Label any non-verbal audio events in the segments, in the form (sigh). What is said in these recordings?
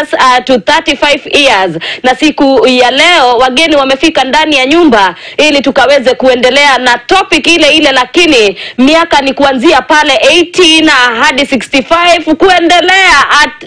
years uh, to 35 years. Na siku ya leo wageni wamefika ndani ya nyumba ili tukaweze kuendelea na topic ile ile, lakini miaka ni kuanzia pale 18 hadi 65 kuendelea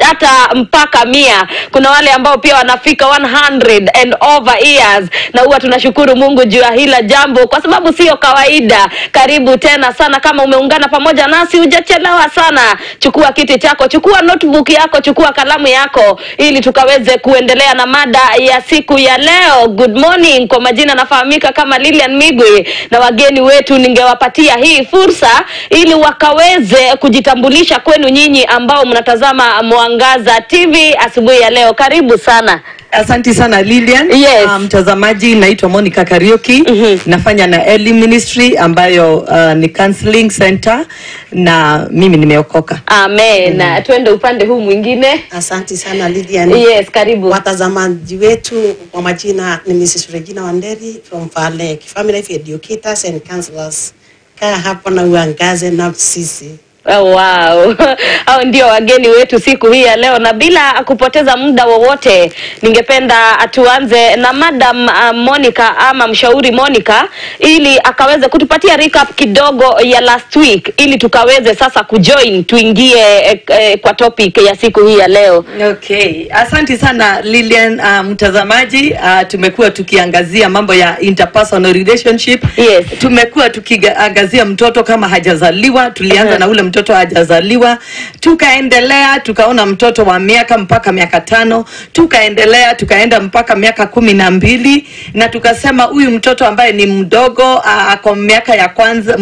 hata at, mpaka mia. Kuna wale ambao pia wanafika 100 and over years, na huwa tunashukuru Mungu juu ya hila jambo, kwa sababu sio kawaida. Karibu tena sana, kama umeungana pamoja nasi, hujachelewa sana. Chukua kiti chako, chukua notebook yako, chukua kalamu yako, ili tukaweze kuendelea na mada ya siku ya leo. Good morning, kwa majina nafahamika kama Lilian Migwi, na wageni wetu ningewapatia hii fursa ili wakaweze kujitambulisha kwenu nyinyi ambao mnatazama Mwangaza TV asubuhi ya leo. Karibu sana. Asanti sana Lilian. Yes. Ah, mtazamaji, naitwa Monica Karioki. mm -hmm. Nafanya na Early Ministry ambayo uh, ni counseling center na mimi nimeokoka. Amen. mm. twende upande huu mwingine. Asanti sana Lilian. Yes, karibu. Watazamaji wetu kwa majina ni Mrs. Regina Wanderi from Farlek. Family Life Educators and Counselors. Kaa hapa na uangaze nafsi sisi. Oh, wow. (laughs) Hao ndio wageni wetu siku hii ya leo, na bila kupoteza muda wowote, ningependa atuanze na Madam uh, Monica ama mshauri Monica, ili akaweze kutupatia recap kidogo ya last week, ili tukaweze sasa kujoin tuingie eh, eh kwa topic ya siku hii ya leo. Okay, asante sana Lilian. Uh, mtazamaji, uh, tumekuwa tukiangazia mambo ya interpersonal relationship. Yes. Tumekuwa tukiangazia mtoto kama hajazaliwa, tulianza uh -huh. na ule mtoto hajazaliwa, tukaendelea tukaona mtoto wa miaka mpaka miaka tano, tukaendelea tukaenda mpaka miaka kumi na mbili na tukasema huyu mtoto ambaye ni mdogo ako miaka ya kwanza,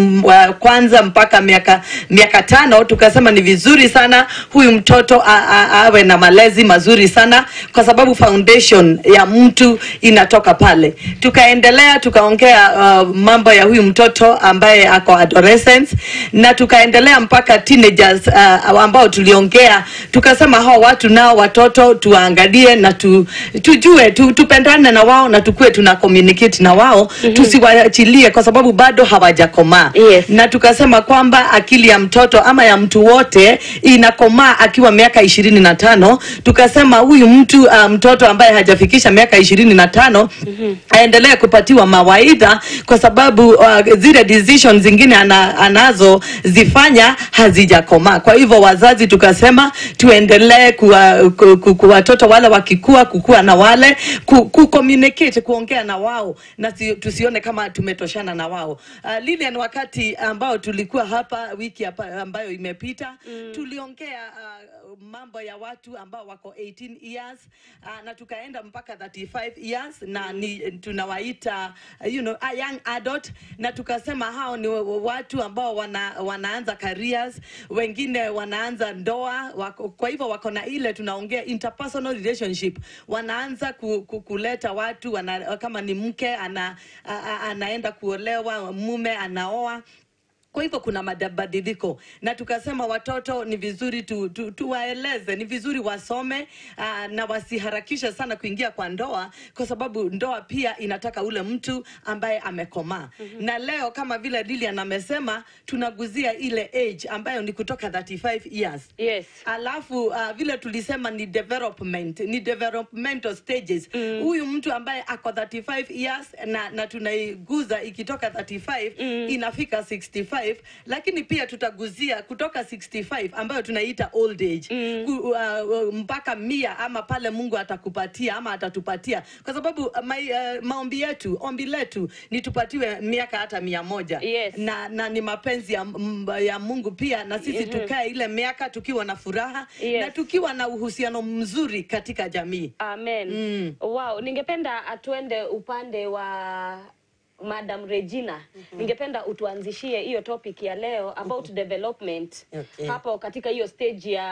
kwanza mpaka miaka miaka tano, tukasema ni vizuri sana huyu mtoto awe na malezi mazuri sana, kwa sababu foundation ya mtu inatoka pale. Tukaendelea tukaongea uh, mambo ya huyu mtoto ambaye ako adolescence na tukaendelea mpaka mpaka teenagers uh, ambao tuliongea tukasema hao watu nao watoto tuangalie na tu, tujue tu, tupendane na wao na tukue tuna communicate na wao mm -hmm. tusiwachilie kwa sababu bado hawajakomaa yes. na tukasema kwamba akili ya mtoto ama ya mtu wote inakomaa akiwa miaka ishirini na tano tukasema huyu mtu uh, mtoto ambaye hajafikisha miaka ishirini na tano mm -hmm. aendelee kupatiwa mawaidha kwa sababu uh, zile decisions zingine ana, anazozifanya hazijakomaa. Kwa hivyo wazazi tukasema tuendelee watoto wale wakikua kukua na wale ku, communicate kuongea na wao na si, tusione kama tumetoshana na wao. Uh, Lilian, wakati ambao tulikuwa hapa wiki hapa ambayo imepita mm. tuliongea uh, mambo ya watu ambao wako 18 years uh, na tukaenda mpaka 35 years na ni, tunawaita you know, a young adult, na tukasema hao ni watu ambao wana, wanaanza careers, wengine wanaanza ndoa wako, kwa hivyo wako na ile tunaongea interpersonal relationship, wanaanza ku, ku, kuleta watu wana, kama ni mke ana, a, a, anaenda kuolewa, mume anaoa kwa hivyo kuna mabadiliko na tukasema watoto ni vizuri tu, tu, tuwaeleze ni vizuri wasome aa, ah, na wasiharakishe sana kuingia kwa ndoa, kwa sababu ndoa pia inataka ule mtu ambaye amekomaa mm -hmm. Na leo kama vile Lilian amesema tunaguzia ile age ambayo ni kutoka 35 years. Yes. Alafu uh, vile tulisema ni development, ni developmental stages. Mm. Huyu mm. mtu ambaye ako 35 years na, na tunaiguza ikitoka 35 mm. inafika 65 65 lakini pia tutaguzia kutoka 65 ambayo tunaita old age mm. Ku, uh, uh, mpaka mia ama pale Mungu atakupatia ama atatupatia, kwa sababu uh, my, uh, maombi yetu ombi letu ni tupatiwe miaka hata mia moja yes. Na, na ni mapenzi ya, mm, ya Mungu pia na sisi mm -hmm. tukae ile miaka tukiwa na furaha yes. na tukiwa na uhusiano mzuri katika jamii amen. Mm. Wow, ningependa atuende upande wa Madam Regina, mm -hmm. Ningependa utuanzishie hiyo topic ya leo about mm -hmm. development okay. Hapo katika hiyo stage ya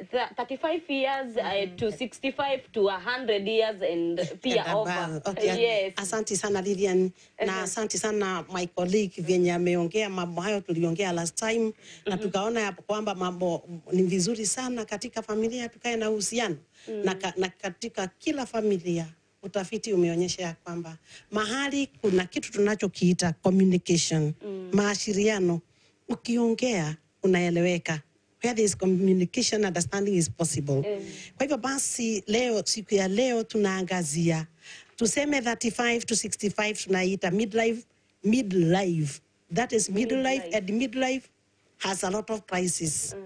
35 years mm -hmm. uh, to 65 to 100 years and pia over. Okay. Yes. Asanti sana Lilian na asanti sana my colleague vyenye ameongea mambo hayo tuliongea last time mm -hmm. na mhm. tukaona hapo kwamba mambo ni vizuri sana katika familia tukae na uhusiano mm -hmm. na, na katika kila familia utafiti umeonyesha ya kwamba mahali kuna kitu tunachokiita communication mm. maashiriano, ukiongea unaeleweka. Where there is communication, understanding is possible mm. Kwa hivyo basi, leo siku ya leo tunaangazia tuseme 35 to 65 tunaita midlife midlife, that is midlife, midlife. and midlife has a lot of prices. Mm.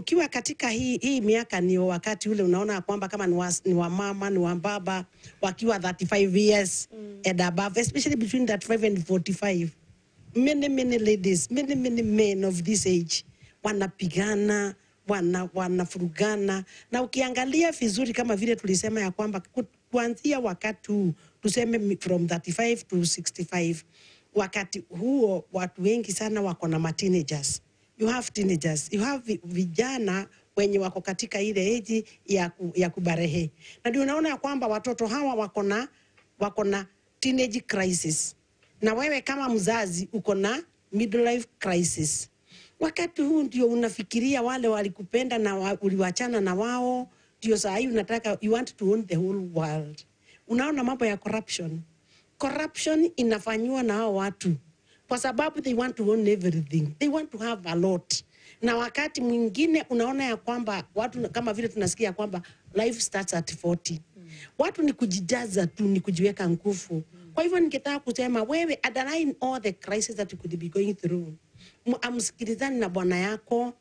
Ukiwa katika hii, hii miaka ni wakati ule unaona kwamba kama ni wa, ni wa mama ni wa baba wakiwa 35 years mm. and above especially between 35 and 45 many many ladies many many men of this age wanapigana wana wanafurugana na ukiangalia vizuri kama vile tulisema ya kwamba kuanzia wakati huu tuseme from 35 to 65 wakati huo watu wengi sana wako na teenagers mm you have teenagers, you have vijana wenye wako katika ile eji ya, ku, ya kubarehe, na ndio unaona kwamba watoto hawa wako na wako na teenage crisis, na wewe kama mzazi uko na midlife crisis. Wakati huu ndio unafikiria wale walikupenda na wa, uliwachana na wao, ndio saa hii unataka you want to own the whole world. Unaona mambo ya corruption, corruption inafanywa na hao watu kwa sababu they want to own everything, they want to have a lot. Na wakati mwingine unaona ya kwamba watu kama vile tunasikia kwamba life starts at 40. Mm. Watu ni kujijaza tu, ni kujiweka nguvu. Mm. Kwa hivyo ningetaka kusema wewe, underline all the crisis that you could be going through, amsikilizani na Bwana yako.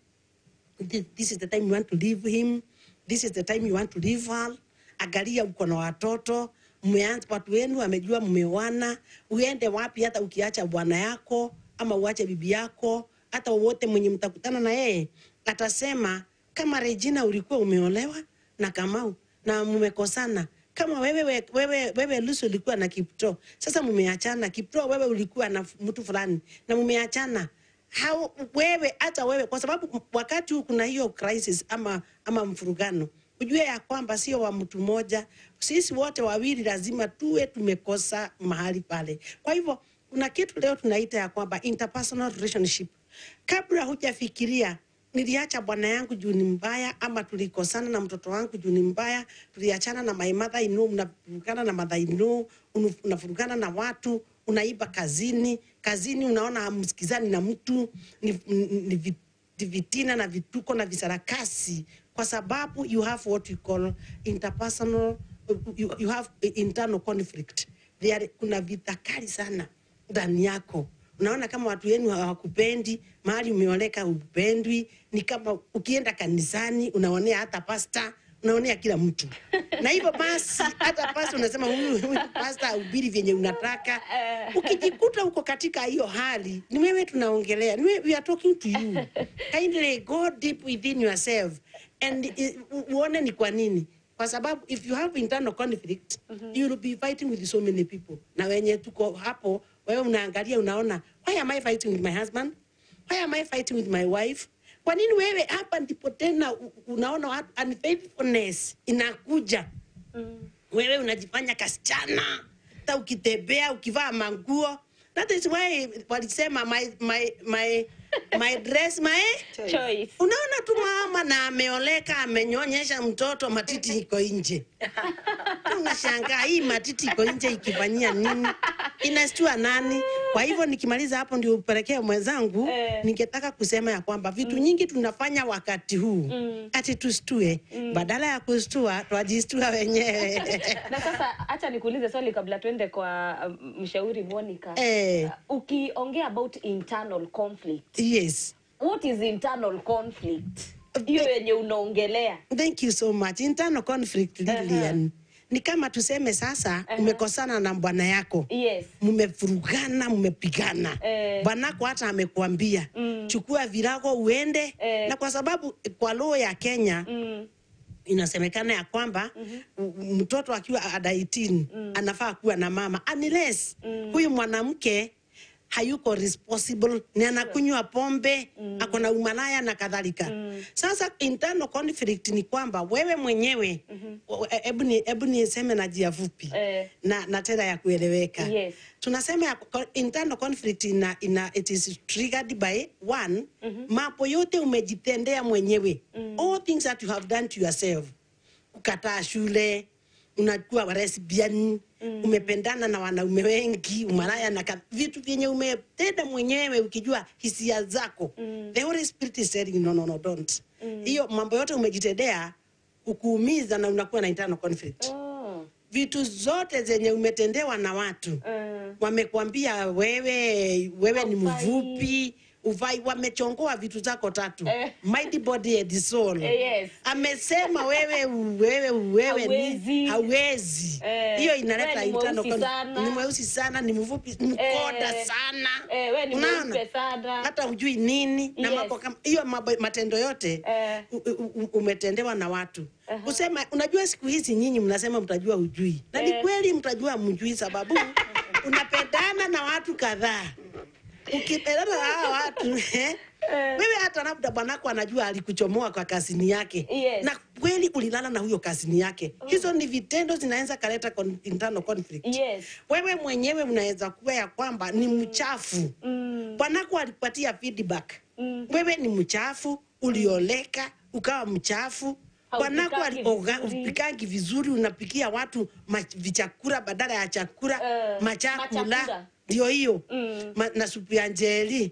This is the time you want to leave him, this is the time you want to leave her. Agalia uko na watoto mmeanza watu wenu amejua mmeoana, uende wapi, hata ukiacha bwana yako ama uache bibi yako, hata wote mwenye mtakutana na yeye atasema kama Regina ulikuwa umeolewa na Kamau na mmekosana, kama wewe, wewe, wewe, wewe Lucy ulikuwa na Kipto, sasa mmeachana. Kipto wewe ulikuwa na mtu fulani na mmeachana hao, wewe hata wewe, kwa sababu wakati huu kuna hiyo crisis ama, ama mfurugano ujue ya kwamba sio wa mtu mmoja, sisi wote wawili lazima tuwe tumekosa mahali pale. Kwa hivyo kuna kitu leo tunaita ya kwamba interpersonal relationship. Kabla hujafikiria niliacha bwana yangu juu ni mbaya, ama tulikosana na mtoto wangu juu ni mbaya, tuliachana na my mother in law, unafurukana na mother in law, unafurukana na watu, unaiba kazini, kazini unaona hamsikizani na mtu, ni, ni, ni vitina na vituko na visarakasi kwa sababu you have what you call interpersonal you, you have internal conflict there, kuna vita kali sana ndani yako. Unaona kama watu wenu hawakupendi, mahali umeoleka upendwi, ni kama ukienda kanisani unaonea hata pasta unaonea kila mtu na hivyo basi, hata pasta unasema huyu pasta ubiri vyenye unataka. Ukijikuta uko katika hiyo hali, ni wewe tunaongelea, ni wewe, we are talking to you kindly go deep within yourself and uone ni kwa nini kwa sababu if you have internal conflict mm -hmm. you will be fighting with so many people. Na wenye tuko hapo, wewe unaangalia unaona, why am I fighting with my husband? Why am I fighting with my wife? Kwa nini wewe hapa ndipo tena unaona unfaithfulness inakuja? Mm. Wewe unajifanya kasichana, hata ukitembea ukivaa manguo That is why walisema my, my, my, my dress my choice. Unaona tu mama na ameoleka amenyonyesha mtoto matiti iko nje. Unashangaa hii matiti iko nje ikifanyia nini? Inastua nani? Kwa hivyo nikimaliza hapo ndio upelekea mwenzangu eh. Ningetaka kusema ya kwamba vitu mm. nyingi tunafanya wakati huu mm. ati tustue mm. badala ya kustua twajistua wenyewe (laughs) na sasa acha nikuulize swali kabla tuende kwa um, mshauri Monica eh. Uh, ukiongea about internal conflict yes what is internal conflict hiyo yenye unaongelea thank you so much internal conflict Lilian uh -huh ni kama tuseme sasa uh -huh. umekosana na bwana yako yes. mmefurugana mmepigana eh. bwanako hata amekuambia mm. chukua virago uende eh. na kwa sababu kwa loo ya Kenya mm inasemekana ya kwamba mm -hmm. mtoto akiwa adaitini mm. anafaa kuwa na mama unless mm. huyu mwanamke hayuko responsible ni anakunywa pombe mm. ako na umalaya na kadhalika mm. Sasa internal conflict ni kwamba wewe mwenyewe hebu mhm. e, e, mm -hmm. ni niseme na jia fupi eh. na, na tena ya kueleweka yes. Tunasema ya internal conflict ina, ina, it is triggered by one mm -hmm. mapo yote umejitendea mwenyewe mm. all things that you have done to yourself, ukataa shule, unakuwa lesbian mm. umependana na wanaume wengi, umalaya na vitu vyenye umetenda mwenyewe ukijua hisia zako mm. the Holy Spirit is saying no, no, no don't mm. hiyo mm. mambo yote umejitendea ukuumiza na unakuwa na internal conflict oh. vitu zote zenye umetendewa na watu uh. wamekwambia wewe, wewe oh, ni mvupi uvai wamechongoa vitu zako tatu eh. Mind body and soul eh, yes. Amesema wewe wewe wewe ni hawezi eh. hiyo eh. Inaleta internal ni mweusi sana, ni mvupi eh. mkoda eh. sana eh, wewe ni mweupe sana hata hujui nini yes. Na mambo kama hiyo matendo yote eh. Umetendewa na watu uh -huh. Usema unajua, siku hizi nyinyi mnasema mtajua hujui na ni eh. Kweli mtajua mjui, sababu (laughs) unapendana na watu kadhaa ukipelana hawa watu (laughs) eh? Eh. wewe hata labda bwanako anajua alikuchomoa kwa kazini yake yes. na kweli ulilala na huyo kazini yake mm. hizo ni vitendo zinaweza kaleta kon, internal conflict yes. wewe mwenyewe unaweza kuwa ya kwamba ni mm. mchafu mm. bwanako alikupatia feedback mm. wewe ni mchafu ulioleka ukawa mchafu bwanako alipikangi vizuri unapikia watu vichakura badala ya chakura uh, machakula, machakula ndio hiyo mm. na supu ya njeli (laughs)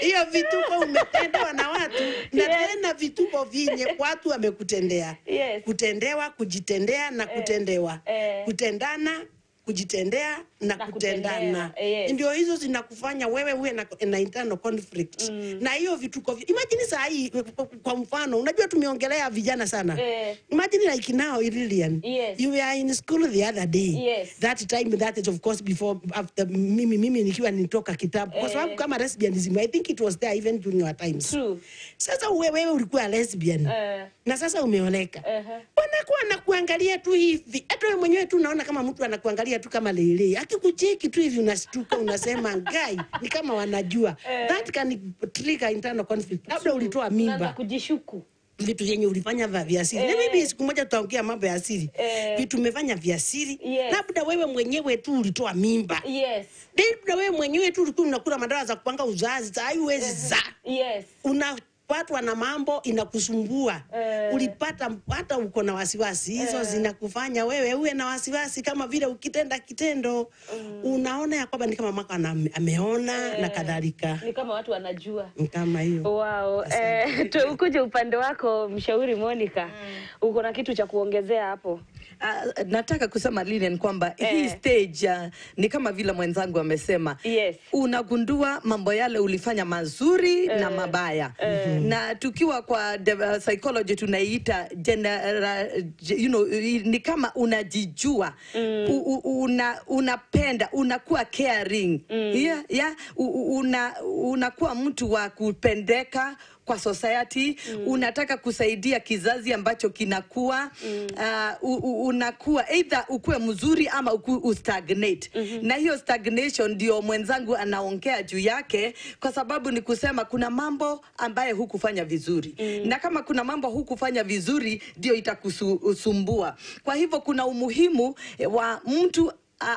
hiyo vituko umetendewa na watu na yes. Tena vituko vinye watu wamekutendea yes. Kutendewa, kujitendea na eh. kutendewa eh. Kutendana kujitendea na, na kutendana yes. Ndio hizo zinakufanya wewe uwe na, na internal conflict mm. Na hiyo vituko imagine saa hii kwa mfano, unajua tumeongelea vijana sana eh. Imagine like now Lilian, yes. You were in school the other day yes. That time that is of course before after mimi mimi nikiwa nitoka kitabu eh. Kwa sababu kama lesbianism I think it was there even during your times True. Sasa wewe wewe ulikuwa lesbian eh. Na sasa umeoleka uh -huh. Wanakuwa nakuangalia tu hivi, hata wewe mwenyewe tu unaona kama mtu anakuangalia anakuangalia tu kama lele, akikucheki tu hivi unashtuka, unasema ngai, ni kama wanajua eh. That can trigger internal conflict, labda ulitoa mimba, kujishuku vitu vyenye ulifanya vya siri eh. Na mimi siku moja tutaongea mambo ya siri eh. Vitu umefanya vya siri yes. Labda wewe mwenyewe tu ulitoa mimba yes. Labda wewe mwenyewe tu ulikuwa unakula madawa za kupanga uzazi za eh. za yes. Una ukipatwa na mambo inakusumbua eh, ulipata hata uko na wasiwasi hizo eh, zinakufanya wewe uwe na wasiwasi, kama vile ukitenda kitendo mm, unaona ya kwamba ni kama mwaka ameona eh, na kadhalika, ni kama watu wanajua kama hiyo. Wow, eh, (laughs) ukuje upande wako mshauri Monica, mm, uko na kitu cha kuongezea hapo? uh, nataka kusema Lilian kwamba eh, hii stage uh, ni kama vile mwenzangu amesema, yes. Unagundua mambo yale ulifanya mazuri eh, na mabaya eh. Mhm. Na tukiwa kwa uh, psychology tunaiita general, you know, ni kama unajijua mm. u, una, unapenda unakuwa caring mm. yeah, yeah. U, una, unakuwa mtu wa kupendeka kwa society mm. Unataka kusaidia kizazi ambacho kinakuwa mm. Uh, unakuwa either ukuwe mzuri ama uku, ustagnate mm -hmm. Na hiyo stagnation ndio mwenzangu anaongea juu yake, kwa sababu ni kusema kuna mambo ambaye hukufanya vizuri mm. Na kama kuna mambo hukufanya vizuri ndio itakusumbua. Kwa hivyo kuna umuhimu wa mtu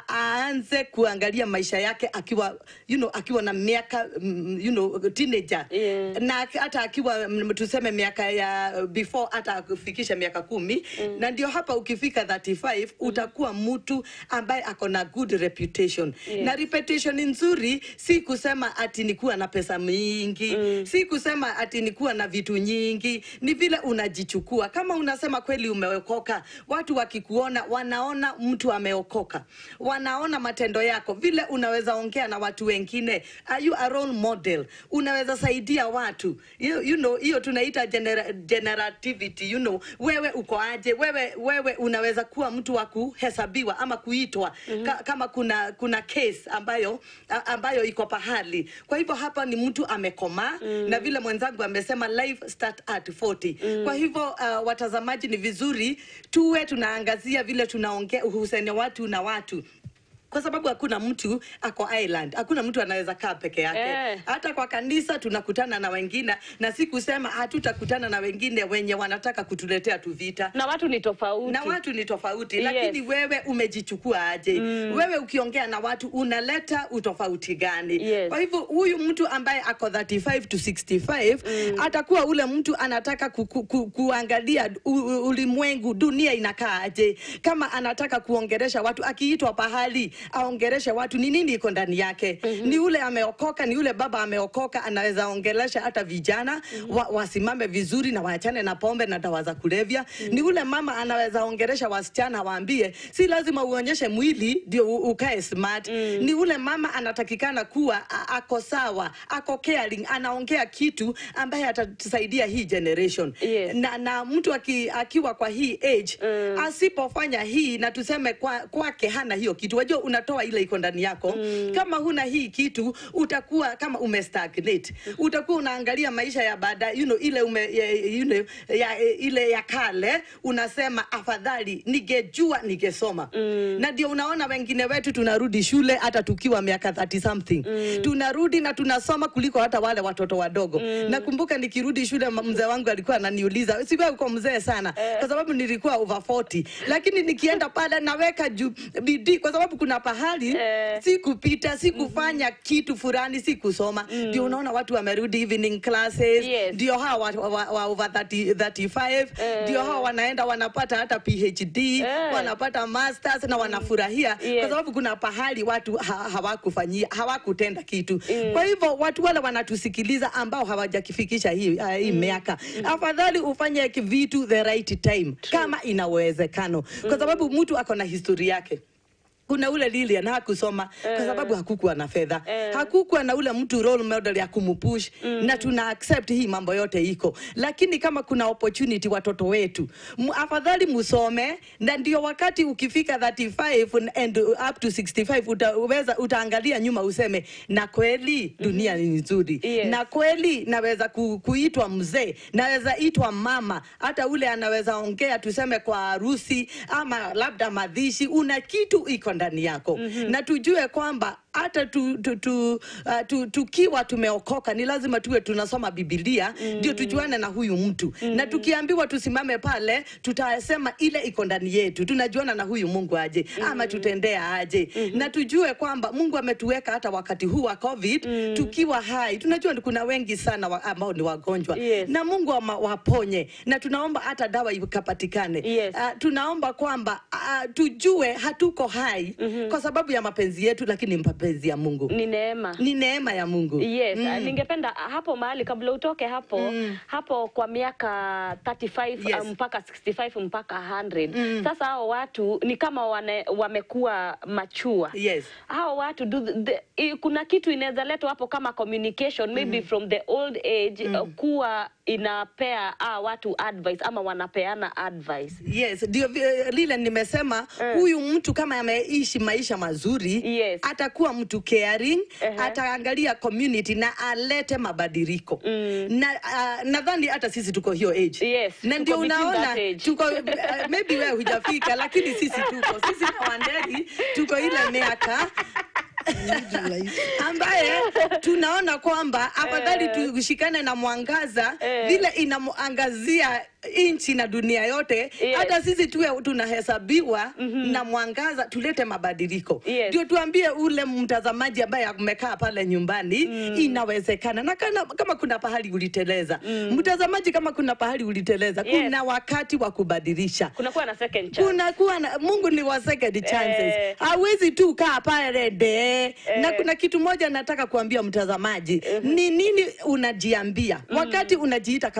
aanze kuangalia maisha yake akiwa you know, akiwa na miaka mm, you know, teenager yeah. na hata akiwa mm, tuseme miaka ya before hata kufikisha miaka kumi mm. na ndio hapa ukifika 35 mm. utakuwa mtu ambaye ako na good reputation yeah. na reputation nzuri si kusema ati nikuwa na pesa mingi mm. si kusema ati nikuwa na vitu nyingi ni vile unajichukua kama unasema kweli umeokoka watu wakikuona wanaona mtu ameokoka wanaona matendo yako, vile unaweza ongea na watu wengine. Are you a role model? Unaweza saidia watu you, you know, hiyo tunaita genera, generativity you know, wewe uko aje? Wewe wewe unaweza kuwa mtu wa kuhesabiwa ama kuitwa mm -hmm. Ka, kama kuna kuna case ambayo ambayo iko pahali. Kwa hivyo hapa ni mtu amekomaa mm -hmm. na vile mwenzangu amesema life start at 40 mm -hmm. Kwa hivyo uh, watazamaji, ni vizuri tuwe tunaangazia vile tunaongea uhusiano watu na watu kwa sababu hakuna mtu ako island, hakuna mtu anaweza kaa peke yake eh. Hata kwa kanisa tunakutana na wengine, na si kusema hatutakutana na wengine wenye wanataka kutuletea tu vita, na watu ni tofauti, na watu ni tofauti yes. Lakini wewe umejichukua aje? mm. Wewe ukiongea na watu unaleta utofauti gani? yes. Kwa hivyo huyu mtu ambaye ako 35 to 65 mm. atakuwa ule mtu anataka ku, ku, ku, kuangalia ulimwengu, dunia inakaa aje kama anataka kuongeresha watu akiitwa pahali aongeleshe watu ni nini iko ndani yake. mm -hmm. Ni ule ameokoka, ni ule baba ameokoka, anaweza ongelesha hata vijana mm -hmm. wa, wasimame vizuri na waachane na pombe na dawa za kulevya. mm -hmm. Ni ule mama anaweza ongelesha wasichana, waambie si lazima uonyeshe mwili ndio ukae smart. mm -hmm. Ni ule mama anatakikana kuwa ako sawa, ako caring, anaongea kitu ambaye atatusaidia hii generation. Yes. Na, na mtu aki, akiwa kwa hii age mm. asipofanya hii na tuseme kwake kwa hana hiyo kitu wajua unatoa ile iko ndani yako mm. Kama huna hii kitu utakuwa kama umestagnate, utakuwa unaangalia maisha ya baada you know, ile ume, ya, you know, ya, ile ya kale unasema afadhali ningejua ningesoma mm. Na ndio unaona wengine wetu tunarudi shule hata tukiwa miaka 30 something mm. Tunarudi na tunasoma kuliko hata wale watoto wadogo mm. Nakumbuka nikirudi shule mzee wangu alikuwa ananiuliza, si wewe uko mzee sana eh. Kwa sababu nilikuwa over 40 lakini nikienda pale naweka juu bidii kwa sababu kuna kuna pahali eh, si kupita si kufanya mm -hmm. kitu fulani si kusoma mm. Ndio unaona watu wamerudi evening classes yes. Ndio hawa wa, wa, wa over 30, 35 eh, ndio hawa wanaenda wanapata hata PhD eh, wanapata masters na wanafurahia mm. yes. Kwa sababu kuna pahali watu ha, hawakufanyia hawakutenda kitu mm. Kwa hivyo watu wale wanatusikiliza ambao hawajakifikisha hii, uh, hii mm. miaka mm. Afadhali ufanye vitu the right time True. Kama inawezekano mm. kwa sababu mtu ako na historia yake kuna ule Lilian hakusoma eh, kwa sababu hakukuwa na fedha eh, hakukuwa na ule mtu role model ya kumpush mm, na tuna accept hii mambo yote iko, lakini kama kuna opportunity watoto wetu afadhali musome, na ndio wakati ukifika 35 and up to 65 utaweza utaangalia nyuma useme, na kweli dunia mm-hmm. ni nzuri yes, na kweli naweza ku, kuitwa mzee, naweza itwa mama, hata ule anaweza ongea tuseme kwa harusi ama labda madhishi, una kitu iko ndani yako mm -hmm. na tujue kwamba hata tu, tu, tu, uh, tu, tukiwa tumeokoka ni lazima tuwe tunasoma Biblia ndio mm. tujuane na huyu mtu mm. na tukiambiwa tusimame pale, tutasema ile iko ndani yetu, tunajuana na huyu Mungu aje mm. ama tutendea aje mm -hmm. na tujue kwamba Mungu ametuweka hata wakati huu wa COVID mm. tukiwa hai, tunajua kuna wengi sana wa, ambao ni wagonjwa yes. na Mungu wa, waponye, na tunaomba hata dawa ikapatikane yes. uh, tunaomba kwamba uh, tujue hatuko hai mm -hmm. kwa sababu ya mapenzi yetu, lakini mpapenzi mapenzi ya Mungu. Ni neema. Ni neema ya Mungu. Yes, mm. Ningependa ah, hapo mahali kabla utoke hapo mm. hapo kwa miaka 35 yes. Um, mpaka 65 mpaka 100. Mm. Sasa hao watu ni kama wane, wamekuwa machua. Yes. Hao watu do the, the, kuna kitu inaweza letwa hapo kama communication maybe mm. from the old age mm. Uh, kuwa inapea ah, watu advice ama wanapeana advice. Yes, ndio eh, lile nimesema mm. huyu mtu kama ameishi maisha mazuri yes. atakuwa mtu caring uh -huh. ataangalia community na alete mabadiliko mm. na uh, nadhani hata sisi tuko hiyo age yes, na ndio unaona tuko uh, maybe wewe hujafika lakini sisi tuko sisi na Wanderi tuko ile miaka (laughs) ambaye tunaona kwamba afadhali eh. tushikane na mwangaza eh. vile inamwangazia nchi na dunia yote hata yes. Sisi tuwe tunahesabiwa mm -hmm. na mwangaza, tulete mabadiliko yes. tuambie ule mtazamaji ambaye amekaa pale nyumbani mm. Inawezekana na kana, kama kuna pahali uliteleza mm. Mtazamaji, kama kuna pahali uliteleza yes. Kuna wakati wa kubadilisha, kunakuwa na kuna na Mungu ni wa second chances, eh. hawezi eh. tu kaa pale de eh, eh. Na kuna kitu moja nataka kuambia mtazamaji mm -hmm. Ni nini unajiambia mm wakati unajiita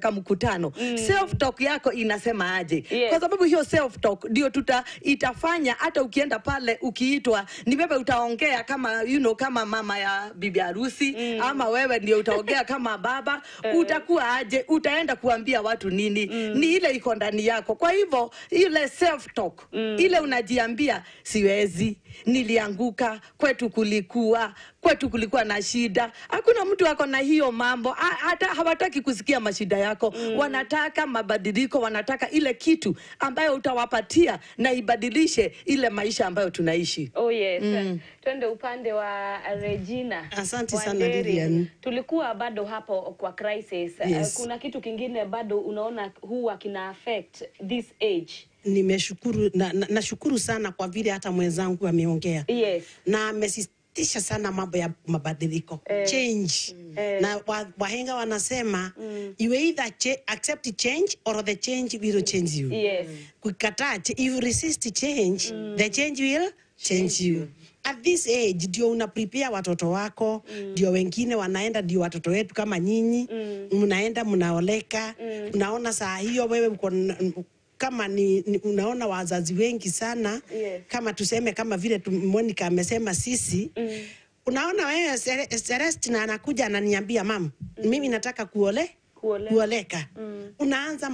kamkutano mm self talk yako inasema aje? yes. Kwa sababu hiyo self talk ndio tuta itafanya hata ukienda pale ukiitwa ni wewe utaongea kama you know, kama mama ya bibi harusi mm ama wewe ndio utaongea (laughs) kama baba eh. utakuwa aje? Utaenda kuambia watu nini? mm Ni ile iko ndani yako, kwa hivyo ile self talk mm ile unajiambia siwezi, nilianguka kwetu kulikuwa kwetu kulikuwa na shida. Hakuna mtu ako na hiyo mambo, hata hawataki kusikia mashida yako mm. Wanataka mabadiliko, wanataka ile kitu ambayo utawapatia na ibadilishe ile maisha ambayo tunaishi. Oh yes. Mm twende upande wa Regina. Asante sana Lilian. Tulikuwa bado hapo kwa crisis. Eh, yes. Kuna kitu kingine bado unaona huwa kina affect this age Nimeshukuru na, na, nashukuru sana kwa vile hata mwenzangu ameongea yes. na amesisitisha sana mambo ya mabadiliko eh, change mm. eh. na wa, wahenga wanasema mm. you either accept change or the change will change you yes. kukataa if you resist change mm. the change will change you at this age ndio una prepare watoto wako mm. ndio mm. wengine wanaenda, ndio watoto wetu kama nyinyi mm. mnaenda mnaoleka mm. unaona saa hiyo wewe mko kama ni, ni unaona wazazi wengi sana yes. Kama tuseme kama vile Monica amesema sisi mm. Unaona wewe na anakuja ananiambia mama mm. mimi nataka kuole kuoleka, kuoleka. Mm. unaanza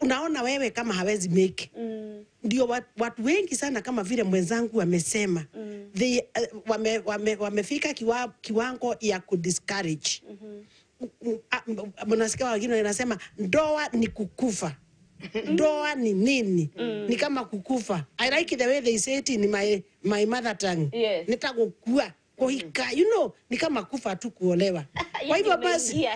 unaona wewe kama hawezi make mm. Ndio watu wat wengi sana kama vile mwenzangu wamesema mm. They, uh, wame, wame, wamefika kiwa, kiwango ya kudiscourage mm -hmm. Mnasikia wengine wanasema ndoa ni kukufa ndoa ni nini? mm. Ni kama kukufa. I like the way they say it in my, my mother tongue yes. nitakukua kuhika mm you know, ni kama kufa tu kuolewa. (laughs) Kwa hivyo basi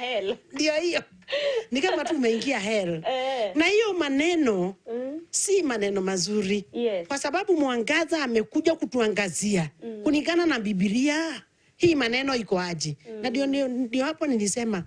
ndio hiyo (laughs) ni kama tu umeingia hell (laughs) eh. Na hiyo maneno mm. si maneno mazuri yes. Kwa sababu mwangaza amekuja kutuangazia mm. kulingana na Biblia hii maneno iko aje? mm. Na ndio ndio hapo nilisema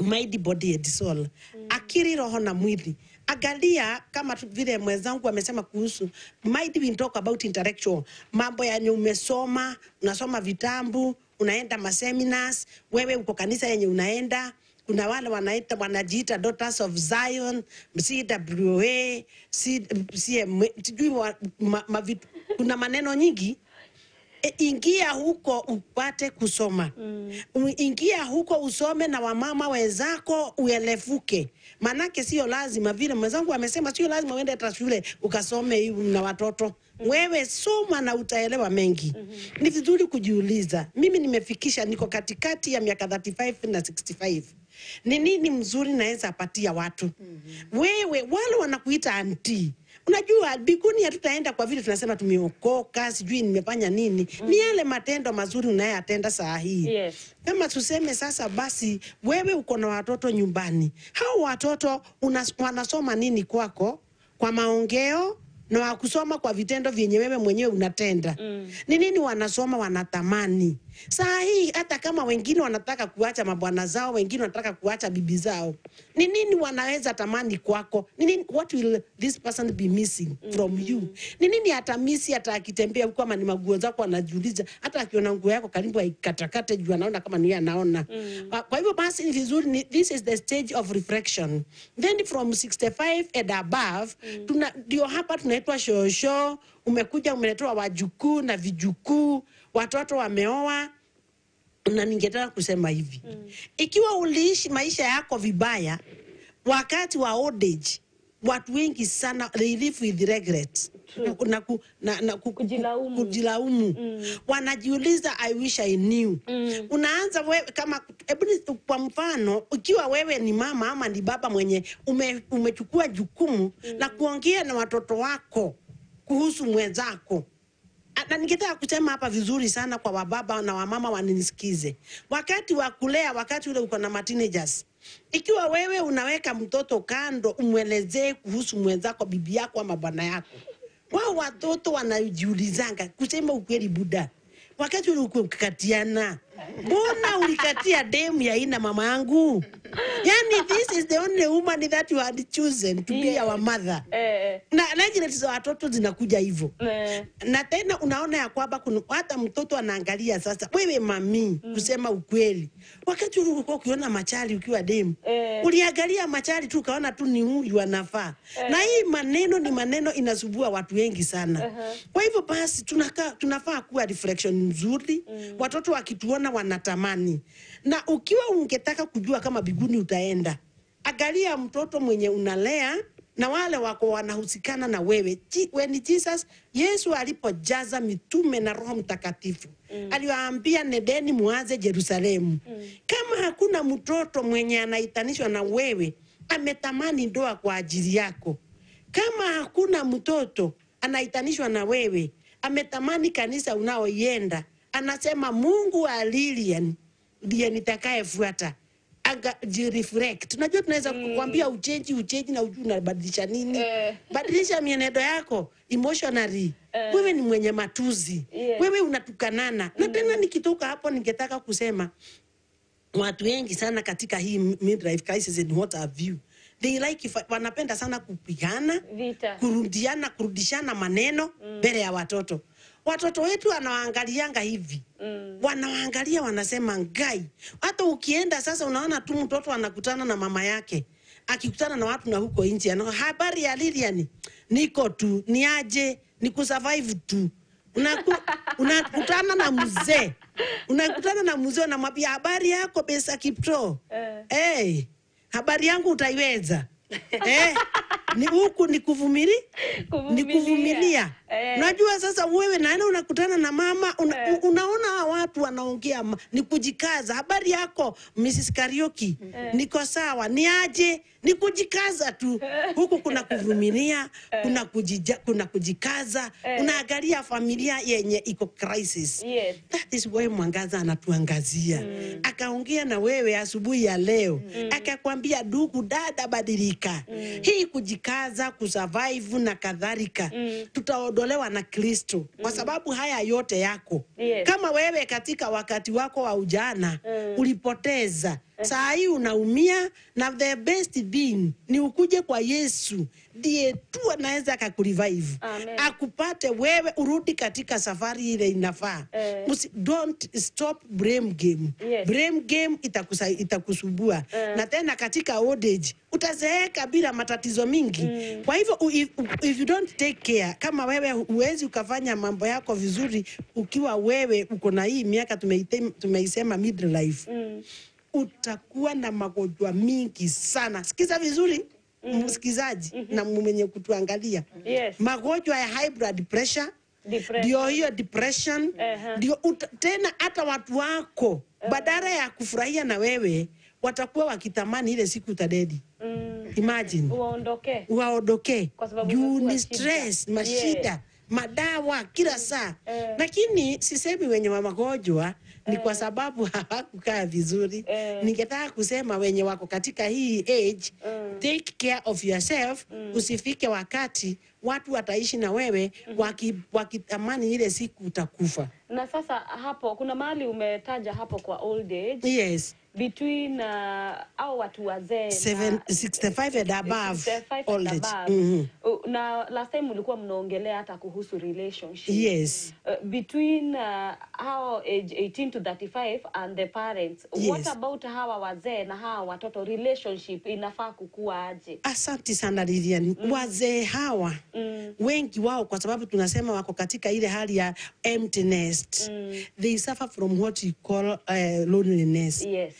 mind body and soul mm. akili, roho na mwili. Angalia kama vile mwenzangu amesema kuhusu mind, we talk about intellectual mambo yenye umesoma, unasoma vitabu, unaenda maseminars, wewe uko kanisa yenye unaenda kuna wale wanaita wanajiita Daughters of Zion, CWA, CM, sijui mavitu, kuna maneno nyingi E, ingia huko upate kusoma mm. Ingia huko usome na wamama wenzako uelefuke, manake sio lazima vile mwenzangu amesema, sio lazima uende hata shule ukasome na watoto mm-hmm. Wewe soma na utaelewa mengi mm -hmm. Ni vizuri kujiuliza, mimi nimefikisha, niko katikati ya miaka 35 na 65 ni nini mzuri naweza apatia watu mm -hmm. Wewe wale wanakuita anti Unajua biguni hatutaenda kwa vile tunasema tumeokoka, sijui nimefanya nini. Mm. Ni yale matendo mazuri unayatenda saa hii. Yes. Kama tuseme sasa basi wewe uko na watoto nyumbani. Hao watoto unas, wanasoma nini kwako? Kwa maongeo na wakusoma kwa vitendo vyenye wewe mwenyewe unatenda. Mm. Ni nini wanasoma wanatamani? Saa hii hata kama wengine wanataka kuacha mabwana zao, wengine wanataka kuacha bibi zao, ni nini wanaweza tamani kwako? Ni nini, what will this person be missing from you? Ni nini atamisi hata akitembea huko, ama ni maguo zako anajiuliza, hata akiona nguo yako karibu aikatakate juu anaona kama ni anaona. Mm. Kwa hivyo basi ni vizuri, this is the stage of reflection. Then from 65 and above, mm. tuna, ndio hapa tunaitwa shosho, umekuja umeletewa wajukuu na vijukuu watoto wameoa na ningetaka kusema hivi mm. Ikiwa uliishi maisha yako vibaya wakati wa old age, watu wengi sana they live with regret na, ku, na, na ku, kujilaumu, kujilaumu. Mm. Wanajiuliza I wish I knew. Mm. Unaanza wewe kama ebu, kwa mfano ukiwa wewe ni mama ama ni baba mwenye ume, umechukua jukumu mm. la kuongea na watoto wako kuhusu mwenzako Ah, na ningetaka kusema hapa vizuri sana kwa wababa na wamama wanisikize. Wakati wa kulea, wakati ule uko na teenagers, ikiwa wewe unaweka mtoto kando, umwelezee kuhusu mwenzako, bibi yako ama bwana yako. Wao watoto wanajiulizanga kusema ukweli, buda, wakati ule uko kukatiana, Mbona ulikatia demu ya ina mama yangu? Yani, this is the only woman that you had chosen to be yeah. our mother eh. eh. Na legends za watoto zinakuja hivyo eh. Na tena unaona ya kwamba kuna hata mtoto anaangalia sasa, wewe mami mm. Kusema ukweli, wakati ulikuwa ukiona Machari ukiwa demu eh. Uliangalia Machari tu ukaona tu ni huyu anafaa eh. Na hii maneno ni maneno inasubua watu wengi sana uh -huh. Kwa hivyo basi tunaka, tunafaa kuwa reflection nzuri mm. Watoto wakituona wanatamani. Na ukiwa ungetaka kujua kama biguni utaenda, agalia mtoto mwenye unalea na wale wako wanahusikana na wewe. When Jesus, Yesu alipojaza mitume na Roho Mtakatifu mm. aliwaambia nedeni muaze Yerusalemu mm. kama hakuna mtoto mwenye anaitanishwa na wewe ametamani ndoa kwa ajili yako, kama hakuna mtoto anaitanishwa na wewe ametamani kanisa unaoienda anasema Mungu wa Lilian ndiye nitakayefuata jireflect. Unajua, tunaweza mm. kukwambia uchenji uchenji na ujuu unabadilisha nini eh. Badilisha mienendo yako emotionally eh. Wewe ni mwenye matuzi yeah. Wewe unatukanana mm. Na tena nikitoka hapo, ningetaka kusema watu wengi sana katika hii midlife crisis and what have you they like if, wanapenda sana kupigana, kurudiana, kurudishana maneno mm. mbele mm. ya watoto mm watoto wetu wanawaangalianga hivi mm. Wanawaangalia wanasema ngai. Hata ukienda sasa, unaona tu mtoto anakutana na mama yake akikutana na watu na huko nje, habari ya Lilian, niko tu, ni aje, ni kusurvive tu. Unakutana na mzee, unakutana na mzee, unamwambia habari yako Besa Kipto eh. Hey, eh, habari yangu utaiweza eh, ni huku ni kuvumili ni kuvumilia Eh. Najua sasa wewe naenda unakutana na mama una, eh. Unaona watu wanaongea ni kujikaza. Habari yako Mrs. Karioki? Eh. Niko sawa. Ni aje? Ni kujikaza tu. Eh. Huku kuna kuvumilia, eh. Kuna kujija, kuna kujikaza, eh. Unaangalia familia yenye iko crisis. Yes. That is why Mwangaza anatuangazia. Mm. Akaongea na wewe asubuhi ya leo. Mm. Akakwambia dugu dada, badilika. Mm. Hii kujikaza, kusurvive na kadhalika. Mm. Tutaodo kuondolewa na Kristo, kwa mm. sababu haya yote yako yes. Kama wewe katika wakati wako wa ujana mm. ulipoteza saa hii unaumia, na the best being ni ukuje kwa Yesu, ndiye tu anaweza akakurevive akupate wewe urudi katika safari ile inafaa. Eh. Don't stop blame game. Yes. Blame game itakusa, itakusubua eh. Na tena katika old age utazeeka bila matatizo mingi mm. Kwa hivyo if, if you don't take care, kama wewe huwezi ukafanya mambo yako vizuri ukiwa wewe uko na hii miaka tumeisema midlife mm utakuwa na magonjwa mingi sana. Sikiza vizuri mm -hmm. mm -hmm. na mhm. mwenye kutuangalia yes. magonjwa ya high blood pressure ndio hiyo depression ndio. uh -huh. Tena hata watu wako uh -huh. badala ya kufurahia na wewe watakuwa wakitamani ile siku utadedi. mm. Imagine waondoke, waondoke juu ni stress, mashida yeah. madawa kila mm. saa uh eh. -huh. Lakini sisemi wenye wa magonjwa ni kwa eh. sababu (laughs) hawakukaa vizuri. Eh. Ningetaka kusema wenye wako katika hii age, eh. take care of yourself, mm. usifike wakati watu wataishi na wewe mm. wakitamani waki ile siku utakufa. Na sasa hapo kuna mahali umetaja hapo kwa old age. Yes between uh, our watu wazee 65 and above all that mm -hmm. Na last time ulikuwa mnaongelea hata kuhusu relationship yes. Uh, between uh, our age 18 to 35 and the parents yes. What about hawa wazee na hawa watoto relationship inafaa kukua aje? Asante sana Lilian. Mm. Wazee hawa mm. wengi wao kwa sababu tunasema wako katika ile hali ya emptiness mm. They suffer from what you call uh, loneliness yes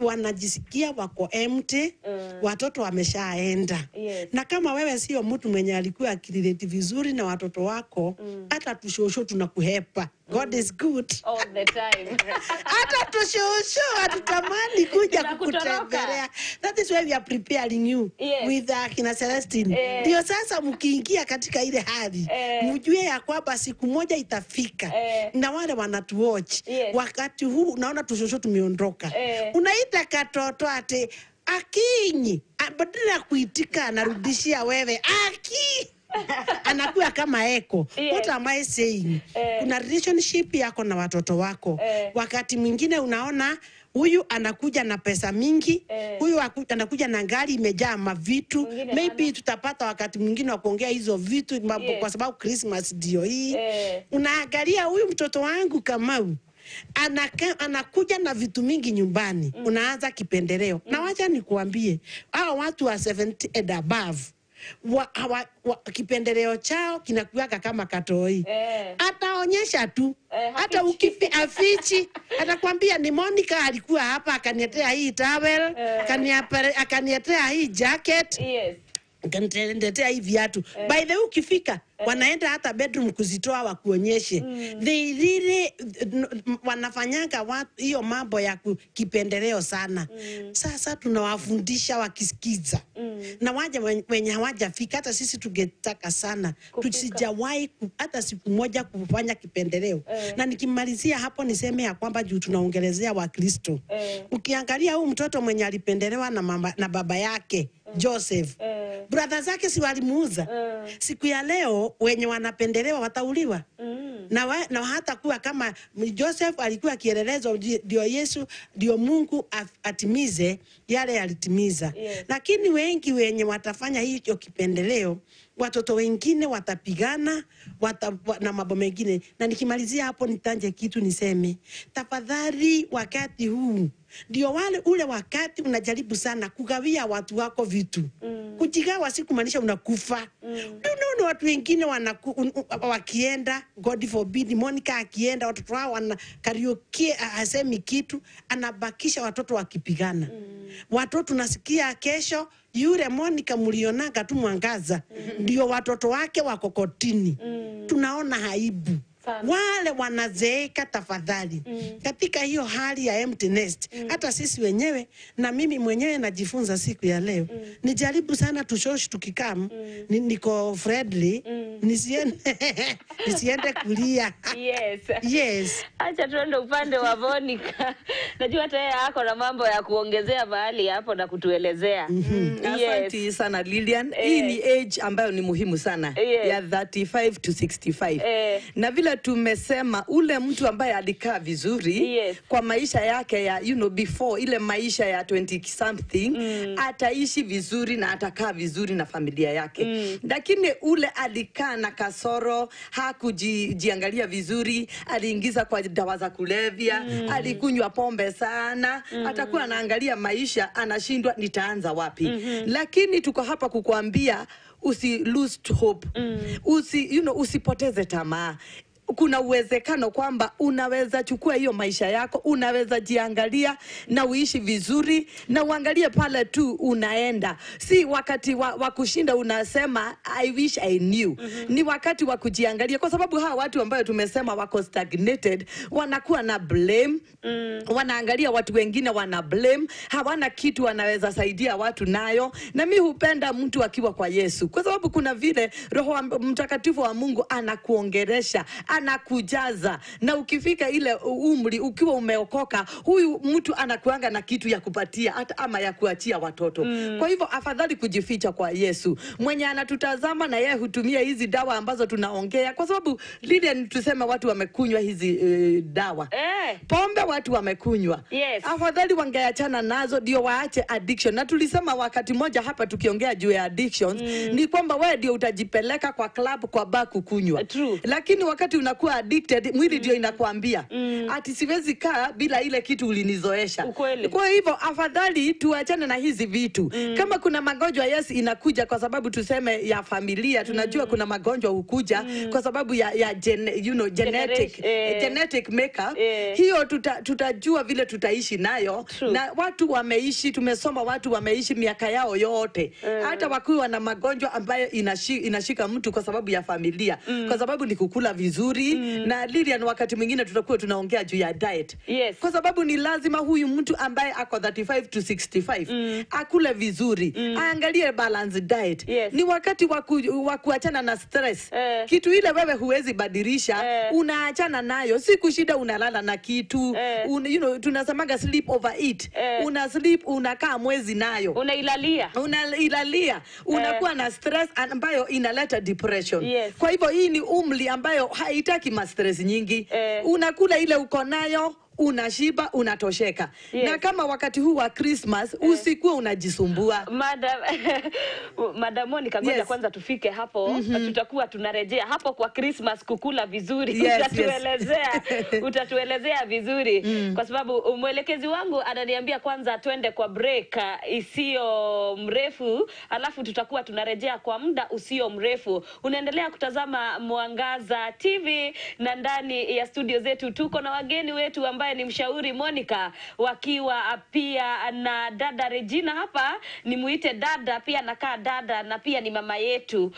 wanajisikia wako empty mm. watoto wameshaenda yes. na kama wewe sio mtu mwenye alikuwa akirelate vizuri na watoto wako mm. hata mm. tushosho tunakuhepa God is good all the time. (laughs) Hata tushushu hatutamani kuja kukutembelea. That is why we are preparing you yes. with uh, kina Celestine. Ndio eh. Sasa mkiingia katika ile hali eh. mjue ya kwamba siku moja itafika eh. na wale wanatuwatch yes. Wakati huu naona tushushu tumeondoka eh. Eh. unaita katoto ati akinyi badala ya kuitika anarudishia wewe aki (laughs) anakuwa kama eko yes. What am I saying eh. Kuna relationship yako na watoto wako eh. Wakati mwingine unaona huyu anakuja na pesa mingi eh. Huyu anakuja na gari imejaa mavitu maybe ana... Tutapata wakati mwingine wa kuongea hizo vitu yes. Kwa sababu Christmas ndio hii eh. Unaangalia huyu mtoto wangu Kamau Anaka, anakuja na vitu mingi nyumbani mm. Unaanza kipendeleo mm. Na wacha nikuambie hao watu wa 70 and above wa, wa, wa, kipendeleo chao kinakuaga kama katoi eh. Ataonyesha tu eh, hata ukipi afichi (laughs) atakwambia ni Monica alikuwa hapa akaniletea hii towel eh. Akaniletea hii jacket yes kaniletea hii viatu eh. By the way ukifika eh. Wanaenda hata bedroom kuzitoa wakuonyeshe mm. They really wanafanyanga hiyo mambo ya kipendeleo sana mm. Sasa tunawafundisha wakisikiza mm. Na waja wenye hawajafika hata sisi tungetaka sana tusijawahi hata siku moja kufanya kipendeleo eh. Na nikimalizia hapo niseme ya kwamba juu tunaongelezea Wakristo eh. Ukiangalia huu mtoto mwenye alipendelewa na, mama, na baba yake eh. Joseph eh brother zake si walimuuza. mm. siku ya leo wenye wanapendelewa watauliwa. Mm. Na, wa, na hata kuwa kama Joseph alikuwa kielelezo ndio Yesu ndio Mungu atimize yale alitimiza. Yes. Lakini wengi wenye watafanya hicho kipendeleo watoto wengine watapigana wata, na mambo mengine. Na nikimalizia hapo nitanje kitu niseme, tafadhali wakati huu ndio wale ule wakati unajaribu sana kugawia watu wako vitu mm. Kujigawa si kumaanisha unakufa mm. Unaona watu wengine wanaku, un, wakienda God forbid, Monica akienda watoto wao wanakariukie, asemi kitu, anabakisha watoto wakipigana mm. Watoto nasikia kesho yule Monica mlionaga tu mwangaza mm. ndio mm -hmm. Watoto wake wako kotini mm. Tunaona haibu wale wanazeeka tafadhali, mm. Katika hiyo hali ya empty nest mm. Hata sisi wenyewe na mimi mwenyewe najifunza siku ya leo mm. Nijaribu sana tushoshi tukikam mm. Ni, niko friendly mm. Nisiende, (laughs) nisiende kulia yes. Yes. Acha tuende upande wa Monica (laughs) najua hata yeye ako na mambo ya kuongezea mahali hapo na kutuelezea mhm. mm -hmm. Yes. Asante sana Lilian yes. Hii ni eh. age ambayo ni muhimu sana yes. Eh. ya 35 to 65 yes. Eh. na vile tumesema ule mtu ambaye alikaa vizuri yes. kwa maisha yake ya you know, before ile maisha ya 20 something mm. ataishi vizuri na atakaa vizuri na familia yake mm. lakini ule alikaa na kasoro hakujiangalia vizuri, aliingiza kwa dawa za kulevya mm. alikunywa pombe sana mm. atakuwa anaangalia maisha, anashindwa nitaanza wapi? mm -hmm. Lakini tuko hapa kukuambia usi lose hope mm. usi, you know, usipoteze tamaa kuna uwezekano kwamba unaweza chukua hiyo maisha yako, unaweza jiangalia na uishi vizuri, na uangalie pale tu unaenda. Si wakati wa, wa kushinda unasema I wish I knew. Mm -hmm. Ni wakati wa kujiangalia, kwa sababu hawa watu ambayo tumesema wako stagnated wanakuwa na blame mm. Wanaangalia watu wengine wana blame, hawana kitu wanaweza saidia watu nayo. Na mi hupenda mtu akiwa kwa Yesu, kwa sababu kuna vile Roho Mtakatifu wa Mungu anakuongeresha anakujaza, na ukifika ile umri ukiwa umeokoka, huyu mtu anakuanga na kitu ya kupatia hata ama ya kuachia watoto mm. Kwa hivyo afadhali kujificha kwa Yesu mwenye anatutazama, na yeye hutumia hizi dawa ambazo tunaongea, kwa sababu lile tuseme watu wamekunywa hizi e, dawa eh. Pombe watu wamekunywa yes. Afadhali wangeachana nazo, ndio waache addiction. Na tulisema wakati moja hapa tukiongea juu ya addictions mm. Ni kwamba wewe ndio utajipeleka kwa club, kwa bar kukunywa, lakini wakati unakuwa addicted, mwili ndio mm. inakuambia mm. ati siwezi kaa bila ile kitu ulinizoesha. Ukweli. Kwa hivyo afadhali tuachane na hizi vitu mm. kama kuna magonjwa yes, inakuja kwa sababu tuseme ya familia, tunajua mm. kuna magonjwa hukuja mm. kwa sababu ya, ya gene, you know, genetic, eh. eh. genetic makeup eh. hiyo tuta, tutajua vile tutaishi nayo True. na watu wameishi, tumesoma watu wameishi miaka yao yote eh. hata wakiwa na magonjwa ambayo inashika, inashika mtu kwa sababu ya familia mm. kwa sababu ni kukula vizuri vizuri mm. na Lilian, wakati mwingine tutakuwa tunaongea juu ya diet yes. kwa sababu ni lazima huyu mtu ambaye ako 35 to 65 mm. akule vizuri mm. aangalie balance diet yes. ni wakati wa kuachana na stress eh. kitu ile wewe huwezi badilisha eh. unaachana nayo, si kushinda unalala na kitu eh. un, you know, tunasemaga sleep over eat eh. una sleep unakaa mwezi nayo unailalia unailalia eh. unakuwa eh. na stress ambayo inaleta depression yes. kwa hivyo hii ni umri ambayo hai sitaki ma stress nyingi eh. Unakula ile uko nayo unashiba unatosheka. Yes. Na kama wakati huu wa Christmas eh, usikuwa unajisumbua. Madam (laughs) Madam Monica, yes, kwanza tufike hapo mm -hmm. Tutakuwa tunarejea hapo kwa Christmas kukula vizuri. Yes, utatuelezea yes. (laughs) utatuelezea vizuri mm. Kwa sababu mwelekezi wangu ananiambia kwanza twende kwa break ah, isiyo mrefu, alafu tutakuwa tunarejea kwa muda usio mrefu. Unaendelea kutazama Mwangaza TV na ndani ya studio zetu tuko na wageni wetu ambao ambaye ni mshauri Monica, wakiwa pia na dada Regina. Hapa ni muite dada pia, nakaa dada na pia ni mama yetu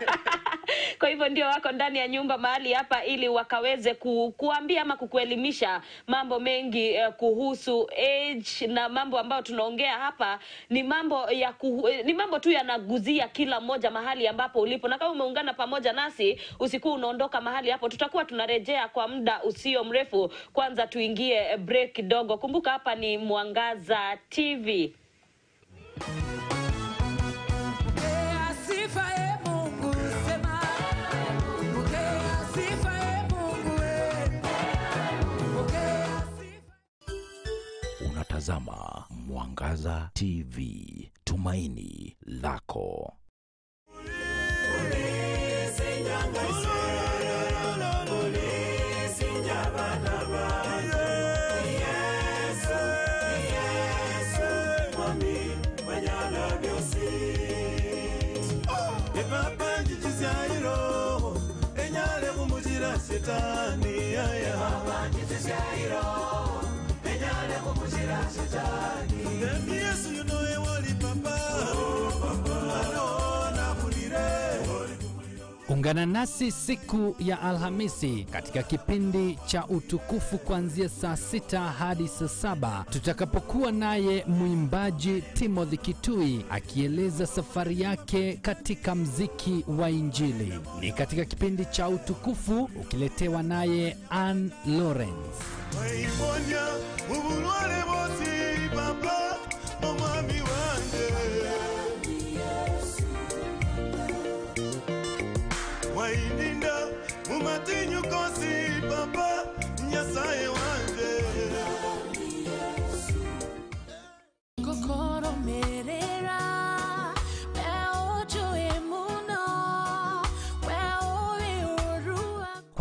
(laughs) kwa hivyo ndio wako ndani ya nyumba mahali hapa, ili wakaweze ku, kuambia ama kukuelimisha mambo mengi eh, kuhusu age na mambo ambayo tunaongea hapa ni mambo ya ku, eh, ni mambo tu yanaguzia kila mmoja mahali ambapo ulipo, na kama umeungana pamoja nasi usiku unaondoka mahali hapo, tutakuwa tunarejea kwa muda usio mrefu kwanza kwanza tuingie eh, break kidogo. Kumbuka hapa ni Mwangaza TV. E e e. Unatazama Mwangaza TV, tumaini lako. Ungana nasi siku ya Alhamisi katika kipindi cha utukufu kuanzia saa sita hadi saa saba tutakapokuwa naye mwimbaji Timothy Kitui akieleza safari yake katika mziki wa Injili. Ni katika kipindi cha utukufu ukiletewa naye Ann Lawrence. umatinyu kosi papa nyasaye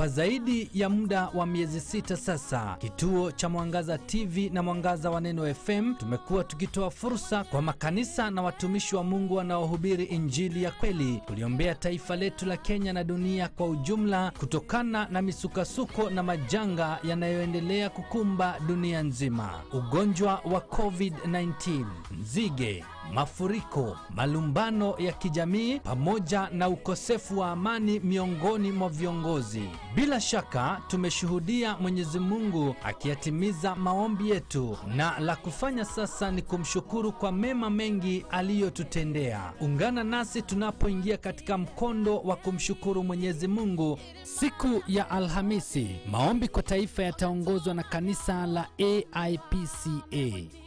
zaidi ya muda wa miezi sita sasa, kituo cha Mwangaza TV na Mwangaza wa Neno FM tumekuwa tukitoa fursa kwa makanisa na watumishi wa Mungu wanaohubiri Injili ya kweli kuliombea taifa letu la Kenya na dunia kwa ujumla kutokana na misukasuko na majanga yanayoendelea kukumba dunia nzima: ugonjwa wa COVID-19, nzige mafuriko, malumbano ya kijamii pamoja na ukosefu wa amani miongoni mwa viongozi. Bila shaka tumeshuhudia Mwenyezi Mungu akiyatimiza maombi yetu, na la kufanya sasa ni kumshukuru kwa mema mengi aliyotutendea. Ungana nasi tunapoingia katika mkondo wa kumshukuru Mwenyezi Mungu siku ya Alhamisi. Maombi kwa taifa yataongozwa na kanisa la AIPCA.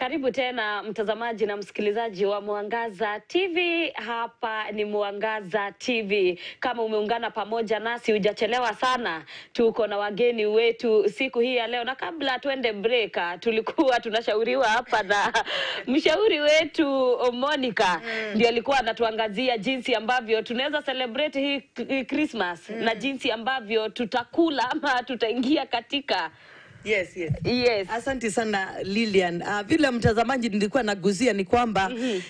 Karibu tena mtazamaji na msikilizaji wa Mwangaza TV. Hapa ni Mwangaza TV. Kama umeungana pamoja nasi, hujachelewa sana. Tuko na wageni wetu siku hii ya leo, na kabla tuende break, tulikuwa tunashauriwa hapa na (laughs) mshauri wetu Monica, mm. ndio alikuwa anatuangazia jinsi ambavyo tunaweza celebrate hii Christmas mm. na jinsi ambavyo tutakula ama tutaingia katika Yes, yes. Yes. Asante sana Lilian. Uh, vile mtazamaji nilikuwa naguzia ni kwamba mm -hmm.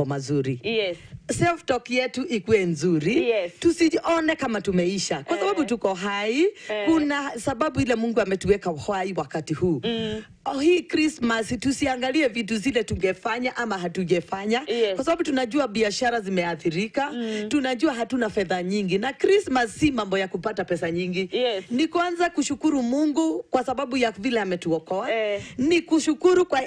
uh, mazuri yes. Self talk yetu ikuwe nzuri yes. Tusione kama tumeisha kwa eh. sababu eh. Tuko hai eh. Kuna sababu ile Mungu ametuweka hai wakati huu mm oh, hii Christmas tusiangalie vitu zile tungefanya ama hatujefanya yes. Kwa sababu tunajua biashara zimeathirika mm. Tunajua hatuna fedha nyingi na Christmas si mambo ya kupata pesa nyingi yes. Ni kwanza kushukuru Mungu kwa sababu ya vile ametuokoa eh. Ni kushukuru kwa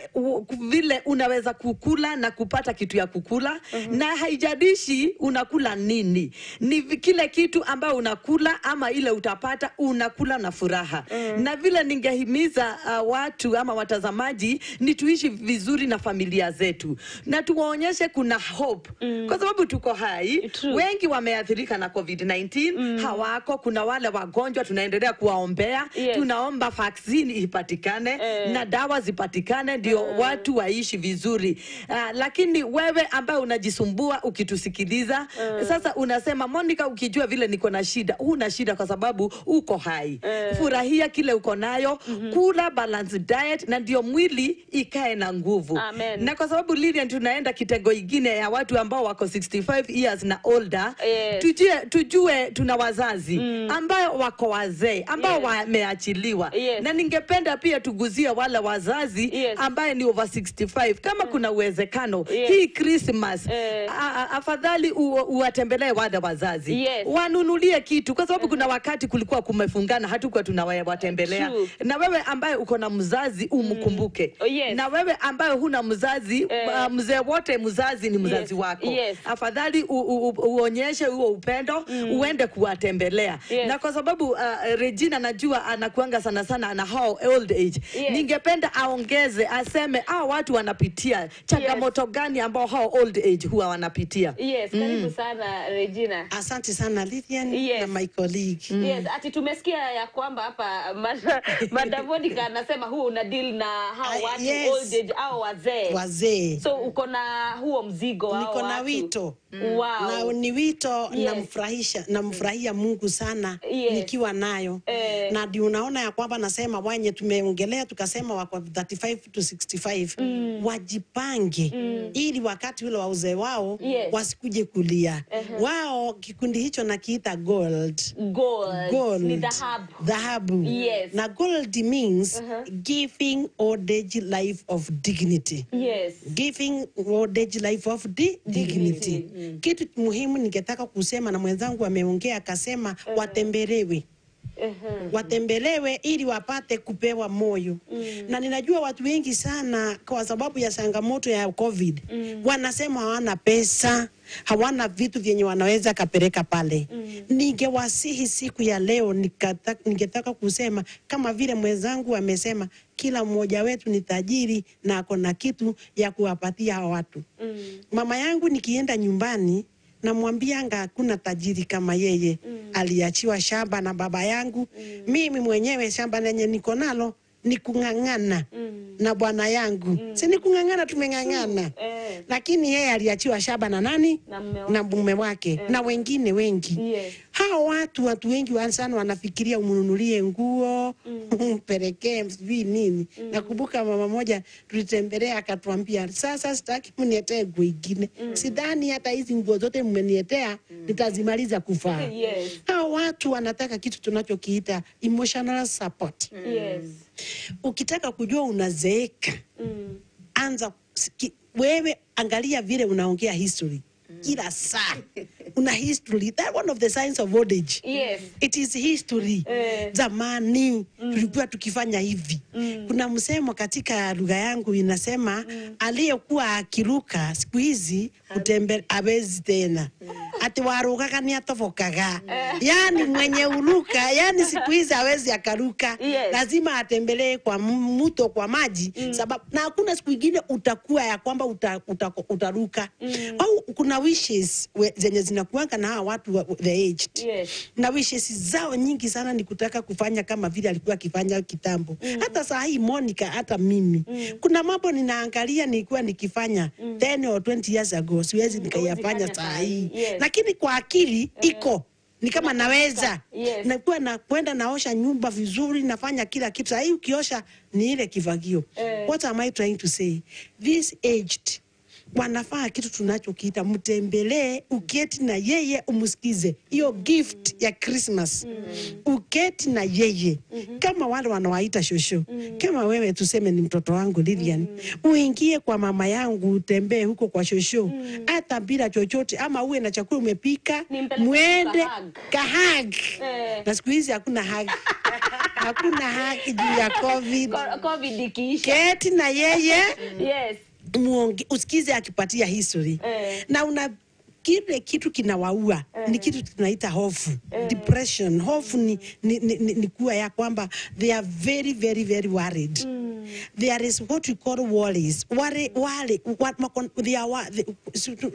vile unaweza kukula na kupata kitu ya kukula mm -hmm. Na haijadishi unakula nini, ni kile kitu ambayo unakula ama ile utapata unakula na furaha mm. Na vile ningehimiza uh, watu ama ama watazamaji ni tuishi vizuri na familia zetu na tuwaonyeshe kuna hope mm. kwa sababu tuko hai True. wengi wameathirika na COVID-19 mm. hawako. Kuna wale wagonjwa tunaendelea kuwaombea yes. tunaomba vaccine ipatikane eh. na dawa zipatikane ndio eh. watu waishi vizuri uh, lakini wewe ambaye unajisumbua ukitusikiliza eh. sasa unasema Monica, ukijua vile niko na shida, huna shida kwa sababu uko hai eh. furahia kile uko nayo mm -hmm. kula balance diet diet na ndio mwili ikae na nguvu. Amen. Na kwa sababu Lilian, tunaenda kitengo ingine ya watu ambao wako 65 years na older. Yes. Tujue, tujue tuna wazazi mm. ambao wako wazee ambao yes. wameachiliwa yes. na ningependa pia tuguzie wale wazazi yes. ambaye ni over 65 kama mm. kuna uwezekano yes. hii Christmas eh. afadhali uwatembelee wale wazazi yes. wanunulie kitu kwa sababu mm. kuna wakati kulikuwa kumefungana hatukuwa tunawatembelea na wewe ambaye uko na mzazi umkumbuke. Mm. Oh, yes. Na wewe ambaye huna mzazi eh, uh, mzee wote mzazi ni mzazi yes, wako yes. Afadhali uonyeshe huo upendo mm, uende kuwatembelea yes. Na kwa sababu uh, Regina najua anakuanga sana sana ana how old age yes. Ningependa aongeze aseme hao watu wanapitia changamoto yes, gani ambao how old age huwa wanapitia yes. Mm. Karibu sana Regina. Asante sana Lilian yes, na my colleague mm. Yes, ati tumesikia ya kwamba hapa Madam (laughs) anasema huu una deal na hao ah, watu yes. old age au wazee wazee. So uko na huo mzigo wao niko na wito mm. wow. na ni wito yes. namfurahisha namfurahia Mungu sana yes. nikiwa nayo eh. na ndio unaona ya kwamba nasema wanye tumeongelea tukasema wako 35 to 65 mm. wajipange mm. ili wakati ule wa uzee wao yes. wasikuje kulia uh -huh. wao kikundi hicho nakiita gold gold, gold. ni dhahabu dhahabu yes. na gold means uh -huh. give giving old age life of dignity. Yes. Giving old age life of di dignity. Mm. Kitu muhimu ningetaka kusema na mwenzangu ameongea akasema eh. watembelewe Uhum. watembelewe ili wapate kupewa moyo uhum. Mm. na ninajua watu wengi sana kwa sababu ya changamoto ya COVID uhum. Mm. wanasema hawana pesa hawana vitu vyenye wanaweza kapeleka pale mm. Ningewasihi siku ya leo ningetaka kusema kama vile mwenzangu amesema, kila mmoja wetu ni tajiri na ako na kitu ya kuwapatia hawa watu mm. Mama yangu nikienda nyumbani namwambianga hakuna tajiri kama yeye mm. Aliachiwa shamba na baba yangu mm. Mimi mwenyewe shamba lenye niko nalo ni kung'ang'ana mm. na bwana yangu mm. si ni kung'ang'ana, tumeng'ang'ana mm. eh. Lakini yeye aliachiwa shaba na nani na mume wake eh. na wengine wengi yes hao watu watu wengi sana wanafikiria umnunulie nguo mm. umpelekee mm. sijui nini mm. Nakumbuka mama moja tulitembelea, akatuambia sasa, sitaki mnietee nguo ingine mm. Sidhani hata hizi nguo zote mmenietea mm. nitazimaliza mm. kuvaa. Yes. Hao watu wanataka kitu tunachokiita emotional support. Mm. Yes. Ukitaka kujua unazeeka mm. anza wewe angalia vile unaongea history kila saa una history that one of the signs of old age yes. it is history eh. zamani mm. tulikuwa tukifanya hivi mm. kuna msemo katika lugha yangu inasema mm. aliyekuwa akiruka siku hizi kutembe awezi tena mm. ati warugaga ni atobokaga mm. yani mwenye uruka yani siku hizi awezi akaruka yes. lazima atembelee kwa mto kwa maji mm. sababu na hakuna siku ingine utakuwa ya kwamba uta, uta, uta, utaruka mm. au kuna wishes zenye zinakuanga na hawa watu wa, the aged yes. Na wishes zao nyingi sana ni kutaka kufanya kama vile alikuwa akifanya kitambo mm. Hata saa hii Monica, hata mimi mm. Kuna mambo ninaangalia nilikuwa nikifanya mm. 10 or 20 years ago siwezi mm. nikayafanya saa hii yes. Lakini kwa akili mm. -huh. iko ni kama naweza yes. Nakuwa na kwenda naosha nyumba vizuri, nafanya kila kitu. Sasa hii ukiosha ni ile kivagio eh. What am I trying to say? This aged wanafaa kitu tunachokiita mtembelee, uketi na yeye umsikize. Hiyo gift ya Christmas mm uketi na yeye mm -hmm. kama wale wanawaita shosho mm -hmm. kama wewe tuseme ni mtoto wangu Lilian mm -hmm. uingie kwa mama yangu, utembee huko kwa shosho mm-hmm. hata mm -hmm. bila chochote, ama uwe na chakula umepika, mwende kahag eh. na siku hizi hakuna hag hakuna haki juu ya COVID. (laughs) COVID ikiisha, keti na yeye yes muonge, usikize akipatia history eh. na una kile kitu kinawaua eh, ni kitu tunaita hofu eh, depression. Hofu ni, ni, ni, ni, ni kuwa ya kwamba they are very very very worried mm. There is what we call worries wale wale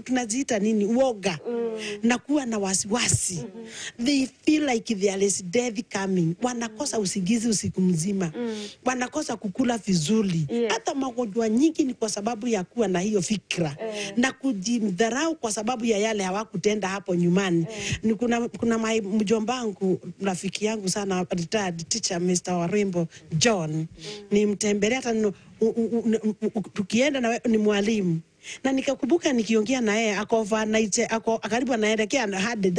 tunaziita nini uoga mm. na kuwa na wasiwasi mm -hmm. They feel like there is death coming, wanakosa mm. usingizi usiku mzima mm. wanakosa kukula vizuri yeah. Hata magonjwa nyingi ni kwa sababu ya kuwa na hiyo fikra eh, na kujidharau kwa sababu ya yale hawakutenda hapo nyumbani. Eh. Ni Kuna, kuna mjombangu rafiki yangu sana retired teacher Mr. Warimbo John. Mm. Nimtembelea hata tukienda na ni mwalimu na nikakumbuka nikiongea na yeye ako overnight ako karibu anaelekea hard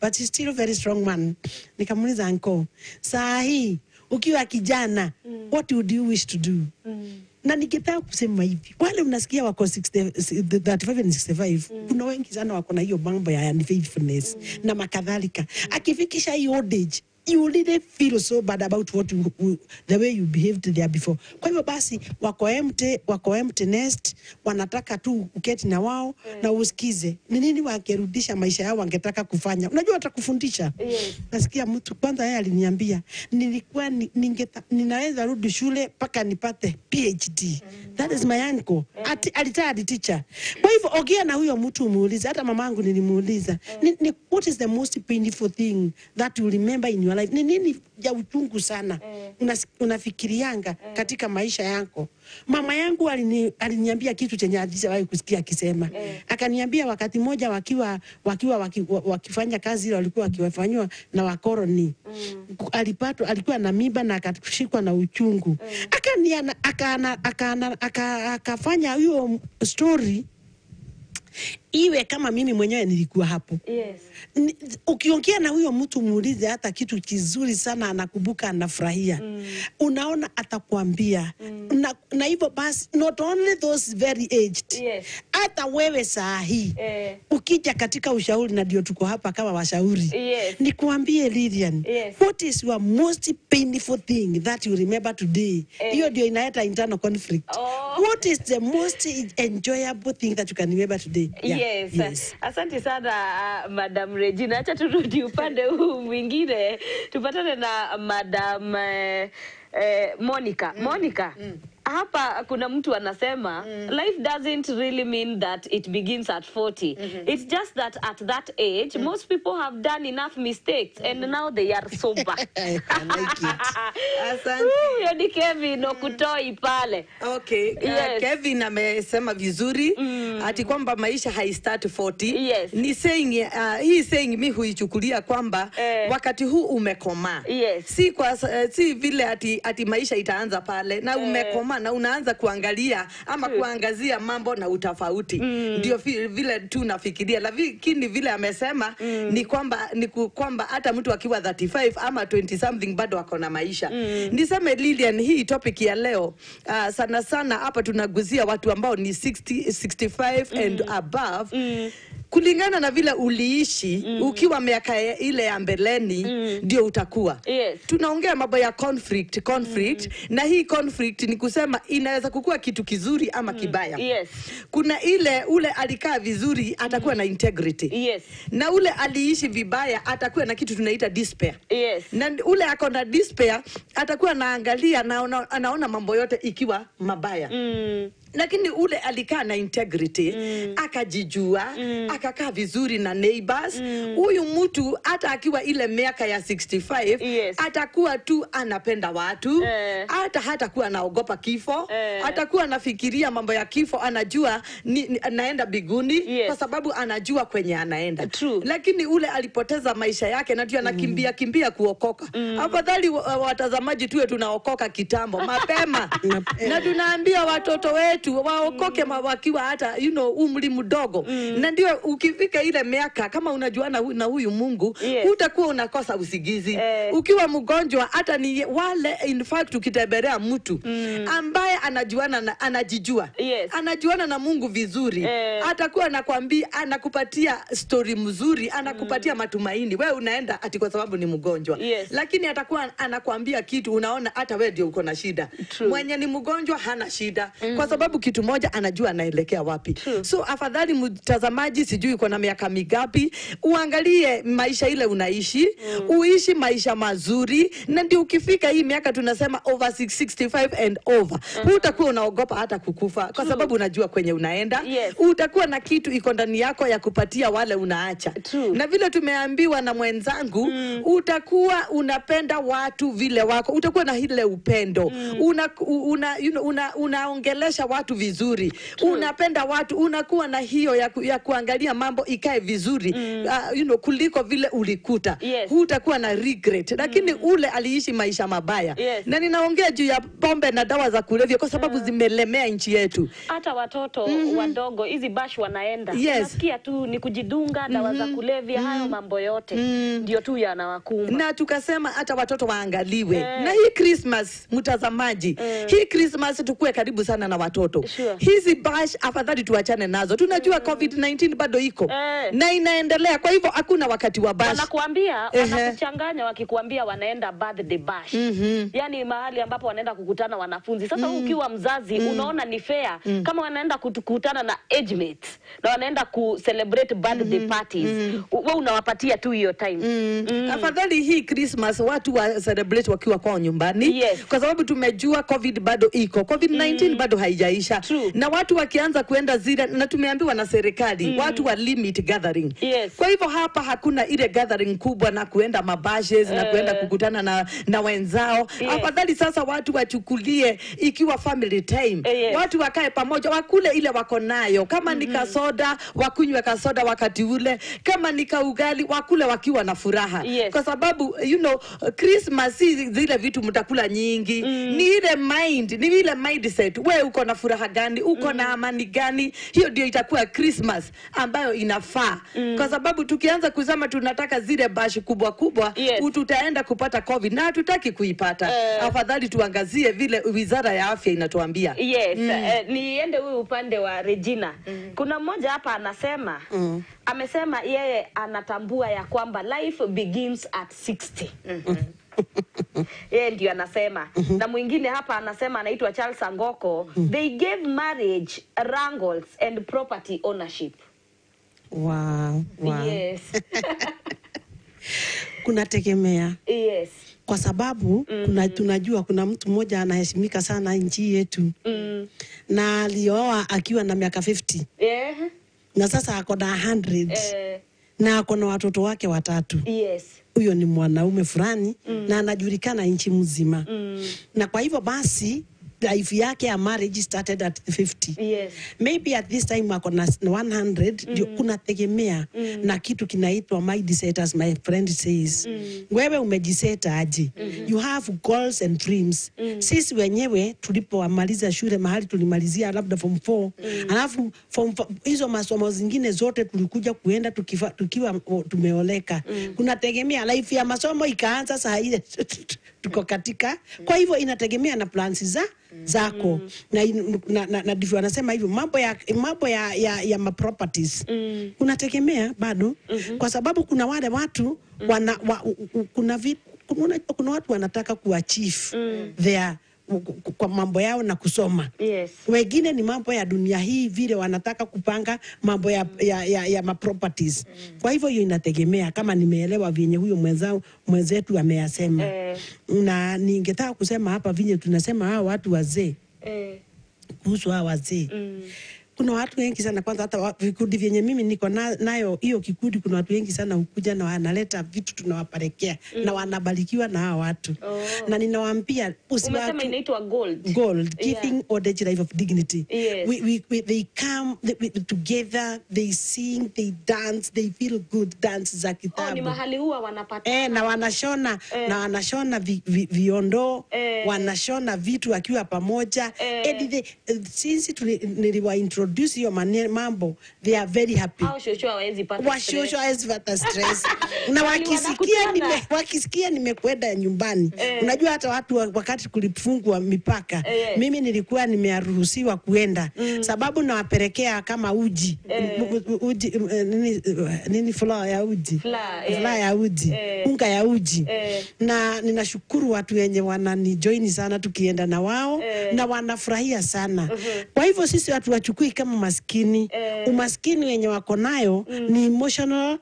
but he's still a very strong man. Nikamuuliza, uncle, saa hii ukiwa kijana mm. what would you wish to do? Mm na ningependa kusema hivi, wale unasikia wako 60, 65 mm. Kuna wengi sana wako na hiyo mambo ya unfaithfulness mm. na makadhalika, akifikisha hii old age you really feel so bad about what you, you, the way you behaved there before. Kwa hivyo basi wako empty, wako empty nest, wanataka tu uketi na wao mm. na usikize ni nini wangerudisha maisha yao wangetaka kufanya. Unajua watakufundisha yes. Nasikia mtu kwanza, yeye aliniambia nilikuwa ningeta, ninaweza rudi shule paka nipate PhD mm. Mm-hmm. that is my uncle Mm. Ati, alitired teacher. Kwa hivyo ongea na huyo mtu umuulize, hata mamangu nilimuuliza Mm. ni, ni, what is the most painful thing that you remember in your my life ni nini ya uchungu sana eh. Una, unafikirianga eh. katika maisha yako. Mama yangu alini, aliniambia kitu chenye hajawahi kusikia akisema eh. Akaniambia wakati mmoja wakiwa wakiwa waki, wakifanya kazi ile walikuwa wakifanywa na wakoroni mm. Alipatwa, alikuwa na miba na akashikwa na uchungu eh. akani akana akana akafanya aka, aka, aka hiyo story iwe kama mimi mwenyewe nilikuwa hapo. Yes. Ukiongea na huyo mtu muulize hata kitu kizuri sana, anakumbuka anafurahia. Mm. Unaona atakwambia. Mm. Na, na hivyo basi not only those very aged. Yes. Hata wewe saa hii eh, ukija katika ushauri na ndio tuko hapa kama washauri. Yes. Nikwambie Lilian, yes. What is your most painful thing that you remember today? Eh. Hiyo eh, ndio inaleta internal conflict. Oh. What is the most enjoyable thing that you can remember today? Yeah. Yes yes. Yes. Asante sana uh, Madam Regina, acha turudi upande huu mwingine tupatane na Madam uh, uh, Monica. Mm. Monica. Mm hapa kuna mtu anasema mm. life doesn't really mean that it begins at 40 mm -hmm. it's just that at that age mm. most people have done enough mistakes mm. and now they are sober huyo (laughs) (laughs) ni Kevin mm. Okutoi pale okay uh, yes. Kevin amesema vizuri mm. ati kwamba maisha hai 40 yes. ni saying uh, hii saying mi huichukulia kwamba eh. wakati huu umekomaa yes. si uh, si vile ati ati maisha itaanza pale na eh. umekomaa na unaanza kuangalia ama kuangazia mambo na utofauti mm. Ndio vile tu nafikiria, lakini vile amesema mm. ni kwamba ni kwamba hata mtu akiwa 35 ama 20 something bado ako na maisha mm. Niseme Lilian, hii topic ya leo uh, sana sana hapa tunaguzia watu ambao ni 60, 65 mm. and above mm kulingana na vile uliishi mm. ukiwa miaka ile ya mbeleni mm. ndio mm. utakuwa yes. Tunaongea mambo ya conflict conflict mm. na hii conflict ni kusema kusema inaweza kukua kitu kizuri ama mm. kibaya. Mm. Yes. Kuna ile ule alikaa vizuri atakuwa mm. na integrity. Yes. Na ule aliishi vibaya atakuwa na kitu tunaita despair. Yes. Na ule ako na despair atakuwa anaangalia na anaona mambo yote ikiwa mabaya. Mm lakini ule alikaa na integrity mm. akajijua mm. akakaa vizuri na neighbors mm. huyu mm. mtu hata akiwa ile miaka ya 65 yes. atakuwa tu anapenda watu eh. hata eh. hatakuwa anaogopa kifo eh. atakuwa anafikiria mambo ya kifo anajua ni, ni, anaenda biguni yes. kwa sababu anajua kwenye anaenda True. lakini ule alipoteza maisha yake na mm. anakimbia mm. kimbia kuokoka mm. afadhali uh, watazamaji tuwe tunaokoka kitambo mapema (laughs) na tunaambia watoto wetu wetu waokoke mm. mawakiwa hata you know, umri mdogo mm. na ndio ukifika ile miaka kama unajuana na huyu Mungu yes. utakuwa unakosa usigizi eh. ukiwa mgonjwa hata ni wale in fact ukitembelea mtu mm. ambaye anajuana na, anajijua yes. anajuana na Mungu vizuri eh. atakuwa anakwambia anakupatia story mzuri anakupatia mm. matumaini we unaenda ati kwa sababu ni mgonjwa yes. lakini atakuwa anakwambia kitu unaona hata we ndio uko na shida True. mwenye ni mgonjwa hana shida mm. kwa sababu sababu kitu moja anajua anaelekea wapi hmm. So afadhali mtazamaji, sijui uko na miaka migapi, uangalie maisha ile unaishi hmm. Uishi maisha mazuri, na ndio ukifika hii miaka tunasema over 65 and over hmm. utakuwa unaogopa hata kukufa kwa hmm. sababu True. Unajua kwenye unaenda yes. Utakuwa na kitu iko ndani yako ya kupatia wale unaacha True. Na vile tumeambiwa na mwenzangu hmm. Utakuwa unapenda watu vile wako, utakuwa na ile upendo hmm. Una, una, una, know, una, unaongelesha watu watu vizuri True. Unapenda watu, unakuwa na hiyo ya, ku, ya kuangalia mambo ikae vizuri mm. Uh, you know, kuliko vile ulikuta yes. Hutakuwa na regret lakini mm. Ule aliishi maisha mabaya yes. Na ninaongea juu ya pombe na dawa za kulevya kwa sababu uh. zimelemea nchi yetu, hata watoto mm -hmm. wadogo hizi bash wanaenda yes. Nasikia tu ni kujidunga dawa mm -hmm. za mhm. kulevya mm -hmm. hayo mambo yote mm. ndio mm. tu yanawakumba, na tukasema hata watoto waangaliwe yeah. Na hii Christmas mtazamaji, mm. hii Christmas tukue karibu sana na watoto watoto sure. Hizi bash afadhali tuachane nazo, tunajua mm. COVID 19 bado iko eh, na inaendelea. Kwa hivyo hakuna wakati wa bash, wanakuambia eh. wanakuchanganya, wakikuambia wanaenda birthday bash mm -hmm. Yani mahali ambapo wanaenda kukutana wanafunzi. Sasa mm. ukiwa mzazi mm. unaona ni fair mm. kama wanaenda kukutana na age mates na wanaenda ku celebrate birthday mm -hmm. parties mm -hmm. wewe unawapatia tu hiyo time mm. Mm. Afadhali hii Christmas watu wa celebrate wakiwa kwao nyumbani yes. Kwa sababu tumejua COVID bado iko COVID 19 mm. bado haijai kuhamasisha True. na watu wakianza kuenda zile, na tumeambiwa na serikali mm. watu wa limit gathering yes. Kwa hivyo hapa hakuna ile gathering kubwa na kuenda mabashes uh, na kuenda eh. kukutana na, na wenzao yes. Afadhali sasa watu wachukulie ikiwa family time uh, yes. Watu wakae pamoja wakule ile wako nayo, kama mm -hmm. ni mm-hmm. kasoda wakunywe kasoda wakati ule, kama ni kaugali wakule wakiwa na furaha yes. Kwa sababu you know Christmas zile vitu mtakula nyingi mm. ni ile mind, ni ile mindset wewe uko na furaha gani, uko mm. na mm-hmm. amani gani? Hiyo ndio itakuwa Christmas ambayo inafaa mm. kwa sababu tukianza kusema tunataka zile bashi kubwa kubwa yes. tutaenda kupata COVID na hatutaki kuipata. Uh, afadhali tuangazie vile wizara ya afya inatuambia yes. mm. Uh, niende huyu upande wa Regina mm. kuna mmoja hapa anasema mm. amesema yeye anatambua ya kwamba life begins at 60 mm -hmm. Mm-hmm. yeye ndio anasema mm -hmm. na mwingine hapa anasema anaitwa Charles Angoko mm -hmm. they gave marriage wrangles and property ownership wow, wow. Yes. (laughs) tegemea yes kwa sababu mm -hmm. kuna, tunajua kuna mtu mmoja anaheshimika sana nchi yetu mm na alioa akiwa na miaka 50 yeah. na sasa ako na 100 eh. na ako na watoto wake watatu yes huyo ni mwanaume fulani mm. na anajulikana nchi mzima mm. na kwa hivyo basi life yake ya marriage started at 50. Yes. Maybe at this time ako na 100 mm. kuna tegemea mm. na kitu kinaitwa mindset as my friend says. Mm. Wewe umejiseta aje? Mm -hmm. You have goals and dreams. Mm. Sisi wenyewe tulipomaliza shule mahali tulimalizia labda form 4. Mm. Alafu form hizo masomo zingine zote tulikuja kuenda tukiwa tumeoleka. Mm. Kuna tegemea life ya masomo ikaanza saa ile (laughs) tuko mm. katika. Kwa hivyo inategemea na plans za zako mm. na na, na, na ndivyo wanasema hivyo mambo ya mambo ya ya, ya maproperties mm. unategemea bado mm -hmm. kwa sababu kuna wale watu mm. wana, wa, u, u, kuna, vi, kuna, kuna watu wanataka kuachieve mm. their kwa mambo yao na kusoma. Yes. Wengine ni mambo ya dunia hii vile wanataka kupanga mambo ya, ya, ya, ya properties. Mm. Kwa hivyo hiyo inategemea kama nimeelewa vyenye huyo mwenzao mwenzetu ameyasema. Eh. Na ningetaka kusema hapa vinye tunasema hao watu wazee. Eh. Kuhusu hao wazee. Mm kuna watu wengi sana kwanza, hata vikundi vyenye mimi niko na, nayo hiyo kikundi, kuna watu wengi sana hukuja na wanaleta vitu tunawapelekea mm. na wanabarikiwa na hawa watu oh. na ninawaambia usiwatu inaitwa gold gold giving yeah. or the life of dignity yes. we, we, we, they come they, we, together they sing they dance they feel good dance za kitabu oh, ni mahali huwa wanapata eh, na wanashona eh. na wanashona vi, vi, viondo eh. wanashona vitu wakiwa pamoja eh. eh, since niliwa intro introduce hiyo mambo they are very happy. Washosho hawezi pata stress (laughs) na wakisikia nime, wakisikia nimekwenda nyumbani eh. Unajua hata watu wakati kulifungwa mipaka eh. Mimi nilikuwa nimeruhusiwa kuenda mm. Sababu nawapelekea kama uji eh. Uji eh, nini, nini flour ya uji flour, eh. Flour ya uji eh. Unga ya uji eh. Na ninashukuru watu wenye join sana tukienda na wao eh. Na wanafurahia sana uh -huh. Kwa hivyo sisi watu wachukui kama maskini eh, umaskini wenye wako nayo mm, ni emotional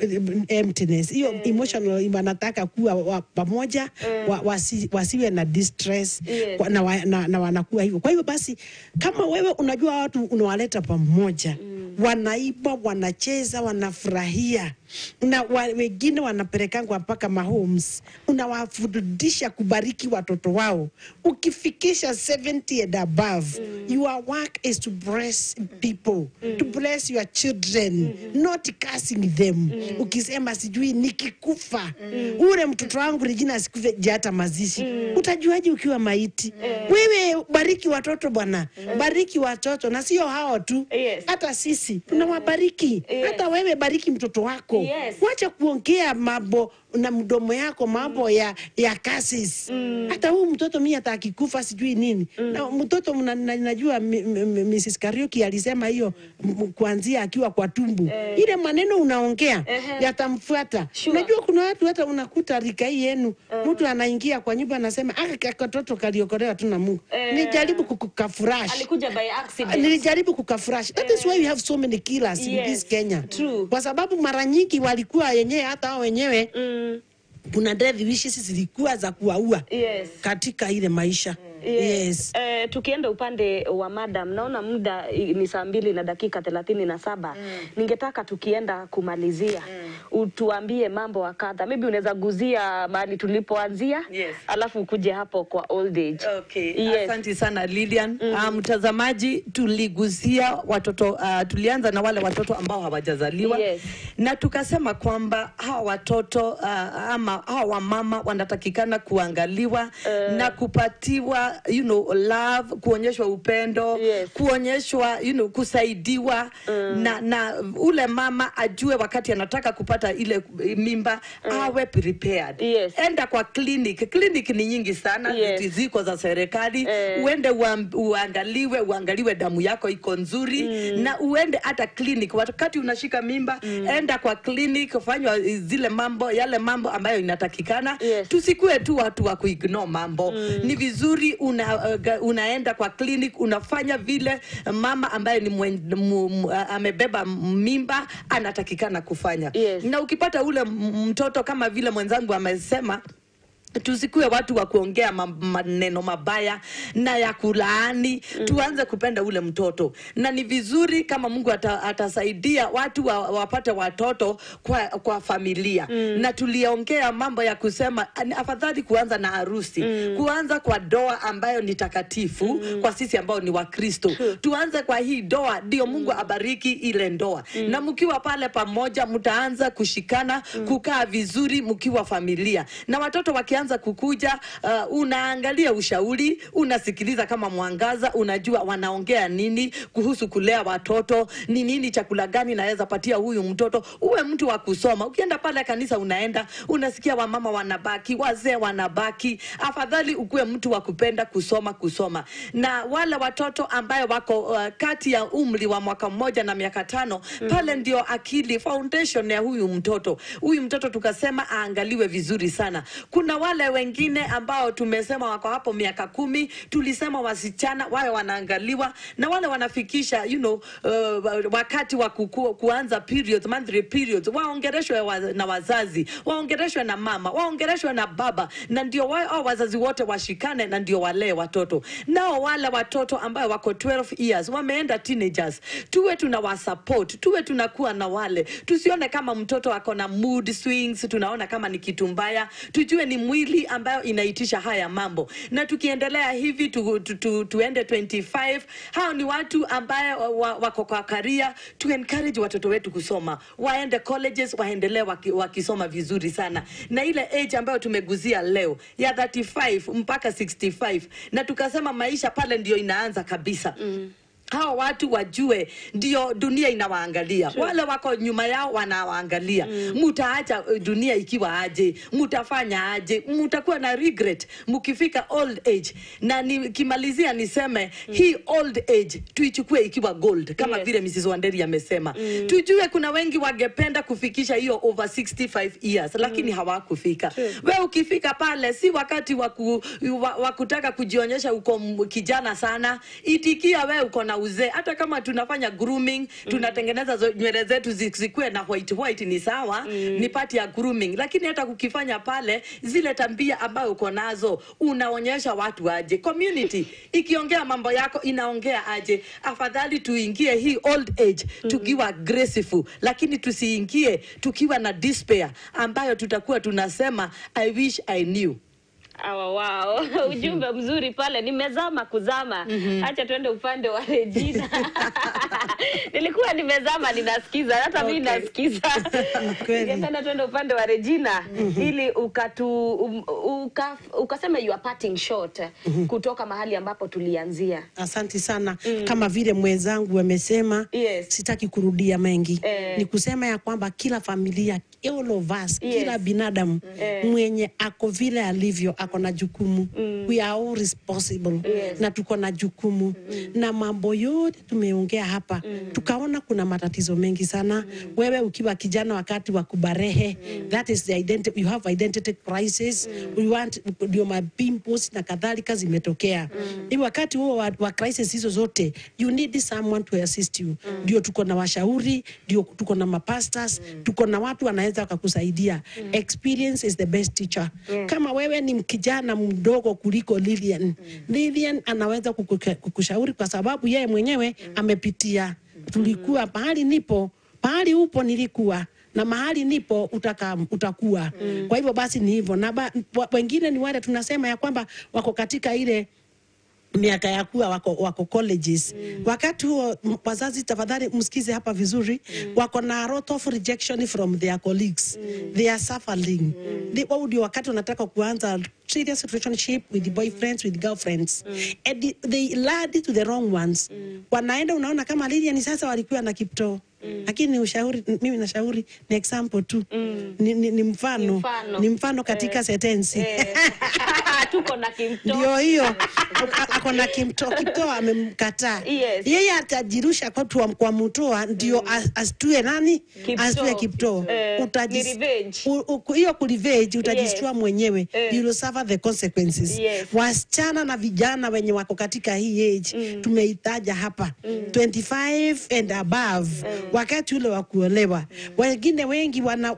eh, emptiness hiyo eh. Emotional wanataka kuwa pamoja eh. wa, wasi, wasiwe na distress yes. Kwa, na, na, na wanakuwa hivyo. Kwa hivyo basi kama wewe unajua watu unawaleta pamoja mm. Wanaiba, wanacheza, wanafurahia na wengine wanapelekangwa mpaka mahomes, unawafududisha kubariki watoto wao. Ukifikisha 70 and above, mm. your work is to bless people mm. to bless your children mm. not cursing them mm. Ukisema sijui nikikufa mm. ule mtoto wangu rejina asikufe hata mazishi mm. utajuaje ukiwa maiti mm. Wewe bariki watoto bwana mm. bariki watoto na sio hao tu, hata yes. sisi mm. tunawabariki yes. hata wewe bariki mtoto wako wacha kuongea mambo na mdomo yako mambo mm. ya, ya cases mm. hata huu mtoto mimi atakikufa sijui nini mm. na mtoto mna, na, najua Mrs. Kariuki alisema hiyo kuanzia akiwa kwa tumbu eh. ile maneno unaongea eh. yatamfuata sure. Najua kuna watu hata unakuta rika hii yenu eh. mtu anaingia kwa nyumba anasema ah katoto kaliokolewa tu na Mungu eh. nijaribu kukafurash alikuja by accident nilijaribu kukafurash eh. that is why we eh. have so many killers yes. in this Kenya True. kwa sababu mara nyingi walikuwa yenyewe hata wao wenyewe mm kuna ndevi wishi zilikuwa za kuwaua yes. Katika ile maisha mm yes. Eh, eh, tukienda upande wa madam, naona muda ni saa mbili na dakika thelathini na saba. Mm. Ningetaka tukienda kumalizia mm. utuambie mambo wa kadha, maybe unaweza guzia mahali tulipoanzia yes. alafu ukuje hapo kwa old age. Okay. Yes. Asante sana Lilian. Mm. Ah, mtazamaji, tuliguzia watoto uh, tulianza na wale watoto ambao hawajazaliwa yes. na tukasema kwamba hawa watoto uh, ama hawa wamama wanatakikana kuangaliwa uh, na kupatiwa you know, love, kuonyeshwa upendo yes. kuonyeshwa you know, kusaidiwa mm. na, na ule mama ajue wakati anataka kupata ile mimba mm. awe prepared yes. enda kwa clinic. Clinic ni nyingi sana yes. ziko za serikali eh. uende uangaliwe uangaliwe damu yako iko nzuri mm. na uende hata clinic wakati unashika mimba mm. enda kwa clinic fanywa zile mambo yale mambo ambayo inatakikana yes. tusikue tu watu wa kuignore mambo mm. ni vizuri una, uh, unaenda kwa clinic unafanya vile mama ambaye ni mwen, m, amebeba mimba anatakikana kufanya yes. Na ukipata ule mtoto kama vile mwenzangu amesema tusikue watu wa kuongea maneno mabaya na ya kulaani mm. Tuanze kupenda ule mtoto, na ni vizuri kama Mungu ata, atasaidia watu wa, wapate watoto kwa, kwa familia mm. Na tuliongea mambo ya kusema afadhali kuanza na harusi mm. Kuanza kwa doa ambayo ni takatifu mm. Kwa sisi ambao ni Wakristo tuanze kwa hii doa, ndio Mungu mm. abariki ile ndoa mm. Na mkiwa pale pamoja mtaanza kushikana mm. Kukaa vizuri mkiwa familia na watoto wakianza ukianza kukuja uh, unaangalia ushauri, unasikiliza kama mwangaza, unajua wanaongea nini kuhusu kulea watoto, ni nini, chakula gani naweza patia huyu mtoto. Uwe mtu wa kusoma. Ukienda pale kanisa, unaenda unasikia wamama wanabaki, wazee wanabaki. Afadhali ukuwe mtu wa kupenda kusoma, kusoma. Na wale watoto ambayo wako uh, kati ya umri wa mwaka mmoja na miaka tano mm. Pale ndio akili foundation ya huyu mtoto, huyu mtoto tukasema aangaliwe vizuri sana. Kuna wale wale wengine ambao tumesema wako hapo miaka kumi, tulisema wasichana wawe wanaangaliwa na wale wanafikisha you know, uh, wakati wa kuanza periods, monthly periods, waongereshwe wa, na wazazi waongereshwe na mama waongereshwe na baba, na ndio wa, oh, wazazi wote washikane na ndio walee watoto nao. Wale watoto ambao wako 12 years wameenda teenagers, tuwe tunawasupport, tuwe tunakuwa na wale, tusione kama mtoto ako na mood swings, tunaona kama ni kitu mbaya, tujue ni mwili akili ambayo inaitisha haya mambo, na tukiendelea hivi tu, tu, tu, tuende 25 hao ni watu ambayo wako kwa karia. Tu encourage watoto wetu kusoma, waende colleges, waendelee wakisoma vizuri sana, na ile age ambayo tumeguzia leo ya 35 mpaka 65, na tukasema maisha pale ndio inaanza kabisa mm hawa watu wajue ndio dunia inawaangalia sure. wale wako nyuma yao wanawaangalia mm. mutaacha uh, dunia ikiwa aje mtafanya aje mtakuwa na regret mkifika old age na nikimalizia niseme mm. hii old age tuichukue ikiwa gold kama yes. vile Mrs. Wanderi amesema mm. tujue kuna wengi wangependa kufikisha hiyo over 65 years mm. lakini mm. hawakufika sure. we ukifika pale si wakati wa kutaka kujionyesha uko kijana sana itikia we uko na uzee. Hata kama tunafanya grooming, mm. tunatengeneza nywele zetu zikuwe na white white, ni sawa mm. ni pati ya grooming, lakini hata kukifanya pale, zile tambia ambayo uko nazo unaonyesha watu aje. Community (laughs) ikiongea mambo yako inaongea aje? Afadhali tuingie hii old age tukiwa graceful, lakini tusiingie tukiwa na despair ambayo tutakuwa tunasema I wish I knew awa wao (laughs) ujumbe mzuri pale, nimezama kuzama. mm -hmm. Acha tuende upande wa Regina (laughs) nilikuwa nimezama, ninasikiza hata okay. nasikiza (laughs) ningependa tuende upande wa Regina mm -hmm. ili ukatu um, uka, ukasema you are parting shot mm -hmm. kutoka mahali ambapo tulianzia. Asanti sana mm -hmm. kama vile mwenzangu amesema, yes. Sitaki kurudia mengi eh. Ni kusema ya kwamba kila familia all of us yes. Kila binadamu mm. Eh. mwenye ako vile alivyo ako na jukumu mm. we are all responsible yes. na tuko na jukumu mm. na mambo yote tumeongea hapa mm. tukaona kuna matatizo mengi sana mm. wewe ukiwa kijana wakati wa kubarehe mm. that is the identity you have identity crisis mm. we want ndio mapimples na kadhalika zimetokea mm. ni wakati huo wa, wa crisis hizo zote you need someone to assist you mm. ndio mm. tuko na washauri ndio tuko na mapastors mm. tuko na watu wanaweza wanaweza wakakusaidia. Mm. Experience is the best teacher. mm. Kama wewe ni mkijana mdogo kuliko Lilian. Mm. Lilian anaweza kukushauri kwa sababu yeye mwenyewe mm. amepitia. Mm. Tulikuwa pahali nipo, pahali upo nilikuwa na mahali nipo utaka, utakuwa. Mm. Kwa hivyo basi ni hivyo na wengine ni wale tunasema ya kwamba wako katika ile miaka ya kuwa wako, wako colleges mm. Wakati huo wazazi, tafadhali msikize hapa vizuri mm. Wako na lot of rejection from their colleagues mm. They are suffering mm. wao ndio wakati wanataka kuanza serious relationship with mm. boyfriends with girlfriends mm. And they lead to the wrong ones mm. Wanaenda unaona kama ni sasa walikuwa na kipto mm. lakini mm. ni ushauri, mimi nashauri ni example tu mm. ni, ni, ni mfano ni mfano, ni mfano katika eh. sentensi eh. (laughs) Ah, tuko na kimto ndio hiyo ako na kimto kimto amemkataa yes. yeye atajirusha kwa tu kwa mtoa ndio mm. astue nani kipto. astue kimto uh, eh, utajis hiyo kurevenge utajistua yes. mwenyewe uh. you will suffer the consequences yes. wasichana na vijana wenye wako katika hii age mm. tumeitaja hapa mm. 25 and above mm. wakati ule wa kuolewa mm. wengine wengi wana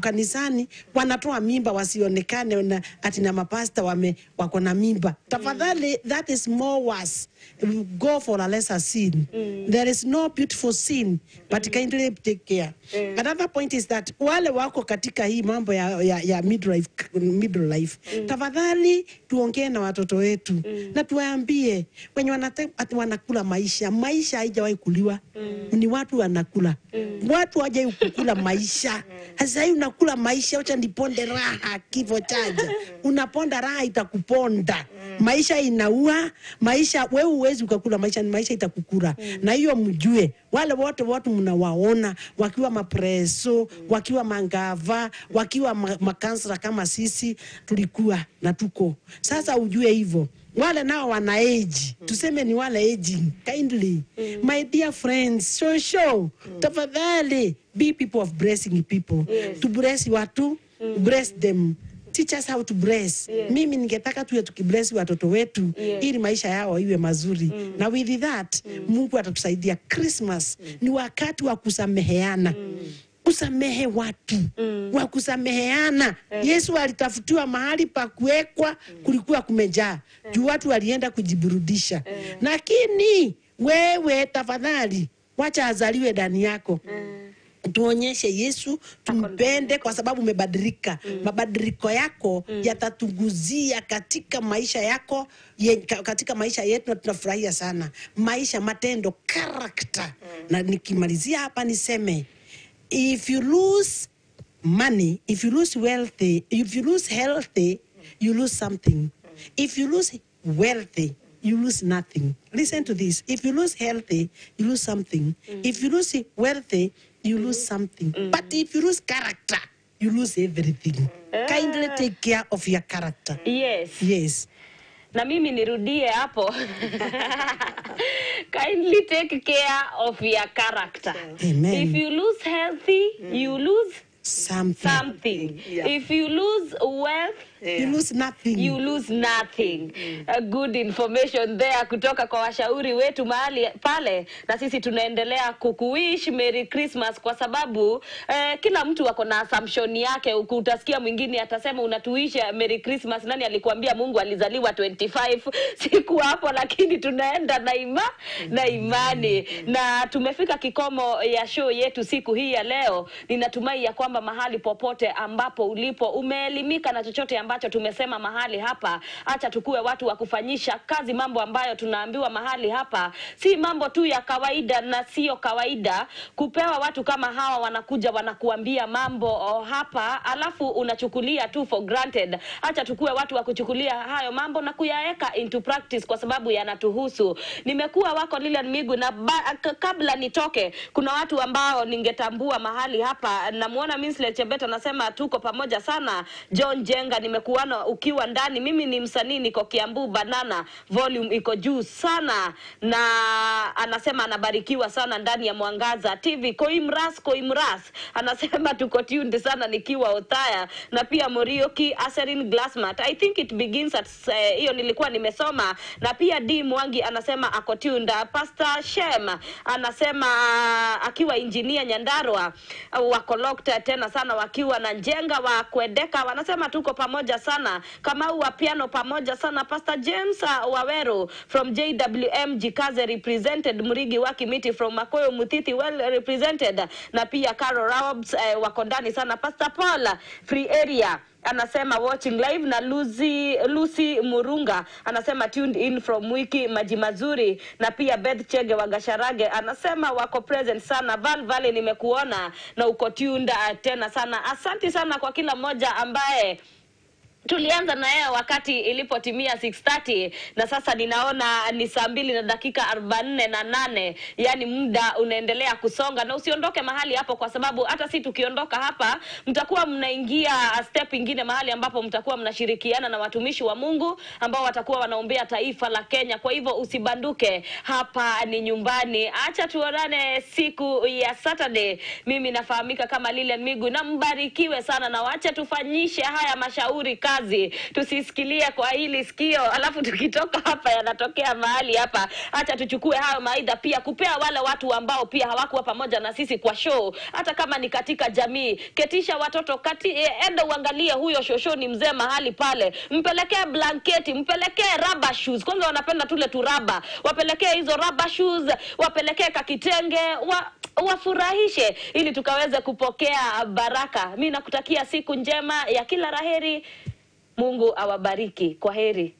kanisani wanatoa mimba wasionekane na, atina mapasta wame wako na mimba. Tafadhali, that is more worse go for a lesser sin. Mm. There is no beautiful sin, but mm. kindly take care. Mm. Another point is that wale wako katika hii mambo ya, ya, ya midlife, midlife. Mm. Tafadhali tuongee na watoto wetu mm. na tuwaambie wenye wanate, wanakula maisha. Maisha haijawahi kuliwa mm. ni watu wanakula mm. watu waje kukula maisha sasa mm. hii unakula maisha, acha niponde raha kifo chaja. Mm. Unaponda raha itakuponda. Mm. Maisha inaua, maisha wewe huwezi ukakula maisha, maisha itakukula mm. na hiyo mjue, wale wote watu mnawaona wakiwa mapreso mm. wakiwa mangava wakiwa makansla kama sisi tulikuwa na tuko sasa, ujue hivyo wale nao wana age mm. tuseme ni wale aging kindly mm. my dear friends so show mm. tafadhali be people of blessing people yes. tubresi watu mm. bless them teach us how to bless Yes. Mimi ningetaka tuwe tukibless watoto wetu yes. ili maisha yao iwe mazuri mm. na with that mm. Mungu atatusaidia. Christmas mm. ni wakati wa kusameheana mm kusamehe watu mm. wa kusameheana yeah. Yesu alitafutiwa mahali pa kuwekwa mm. kulikuwa kumejaa yeah. juu watu walienda kujiburudisha yeah. Lakini wewe tafadhali, wacha azaliwe ndani yako mm tuonyeshe Yesu, tumpende kwa sababu umebadilika. Mm. Mabadiliko yako mm. yatatuguzia katika maisha yako ye, katika maisha yetu, na tunafurahia sana maisha, matendo, karakta. Mm. Na nikimalizia hapa niseme if you lose money, if you lose wealth, if you lose health, you lose something. Mm. If you lose wealth, you lose nothing. Listen to this. If you lose healthy, you lose something. Mm. If you lose wealthy, you lose something. Mm. But if you lose character, you lose everything. Ah. Kindly take care of your character. Yes. Yes. Na mimi nirudie hapo. (laughs) Kindly take care of your character. Amen. If you lose healthy, mm. you lose something. something. Yeah. If you lose wealth, yeah. You lose nothing. You lose nothing. Mm. Good information there kutoka kwa washauri wetu mahali pale, na sisi tunaendelea kukuish Merry Christmas kwa sababu eh, kila mtu ako na assumption yake. Utasikia mwingine atasema unatuisha Merry Christmas, nani alikuambia Mungu alizaliwa 25? (laughs) Siku hapo, lakini tunaenda na ima, mm. na mm-hmm. imani mm. na tumefika kikomo ya show yetu siku hii ya leo. Ninatumai ya kwamba mahali popote ambapo ulipo umeelimika na chochote ambapo ambacho tumesema mahali hapa, acha tukue watu wa kufanyisha kazi mambo ambayo tunaambiwa mahali hapa, si mambo tu ya kawaida na sio kawaida kupewa watu kama hawa, wanakuja wanakuambia mambo oh, hapa alafu unachukulia tu for granted. Acha tukue watu wa kuchukulia hayo mambo na kuyaweka into practice kwa sababu yanatuhusu. Nimekuwa wako Lilian Migu na ba, kabla nitoke, kuna watu ambao ningetambua mahali hapa. Namuona Minslet Chebet nasema tuko pamoja sana. John Jenga nime umekuana ukiwa ndani. Mimi ni msanii, niko Kiambu, Banana volume iko juu sana, na anasema anabarikiwa sana ndani ya Mwangaza TV. Koimras Koimras anasema tuko tuned sana nikiwa Othaya, na pia Morioki Aserin Glassmat, I think it begins at eh, hiyo, uh, nilikuwa nimesoma. Na pia D Mwangi anasema ako tuned. Pastor Shem anasema uh, akiwa injinia ah, wako locked tena sana wakiwa na njenga wa kwedeka wanasema tuko pamoja pamoja sana, kama wa piano pamoja sana, Pastor James Wawero from JWM Jikaze represented, Murigi wa Kimiti from Makoyo mutiti well represented, na pia caro raobs eh, wako ndani sana, Pastor paul free area anasema watching live na Lucy, Lucy Murunga anasema tuned in from wiki maji mazuri, na pia Beth Chege wa Gasharage anasema wako present sana. Van Valley nimekuona na uko tuned eh, tena sana. Asanti sana kwa kila mmoja ambaye tulianza na yeye wakati ilipotimia 6:30 na sasa ninaona ni saa mbili na dakika 44 na nane, yani muda unaendelea kusonga, na usiondoke mahali hapo, kwa sababu hata si tukiondoka hapa mtakuwa mnaingia step ingine, mahali ambapo mtakuwa mnashirikiana na watumishi wa Mungu ambao watakuwa wanaombea taifa la Kenya. Kwa hivyo usibanduke, hapa ni nyumbani. Acha tuonane siku ya Saturday. Mimi nafahamika kama Lilian Migu, na mbarikiwe sana, na wacha tufanyishe haya mashauri kama wazi, tusisikilie kwa hili sikio, alafu tukitoka hapa yanatokea mahali hapa. Hacha tuchukue hayo maidha pia kupea wale watu ambao pia hawakuwa pamoja na sisi kwa show, hata kama ni katika jamii. Ketisha watoto kati, e, enda uangalie huyo shosho ni mzee mahali pale, mpelekee blanketi, mpelekee rubber shoes. Kwanza wanapenda tule turaba, wapelekee hizo rubber shoes, wapelekee kakitenge wa wafurahishe ili tukaweze kupokea baraka. Mi nakutakia siku njema ya kila raheri. Mungu awabariki. Kwa heri.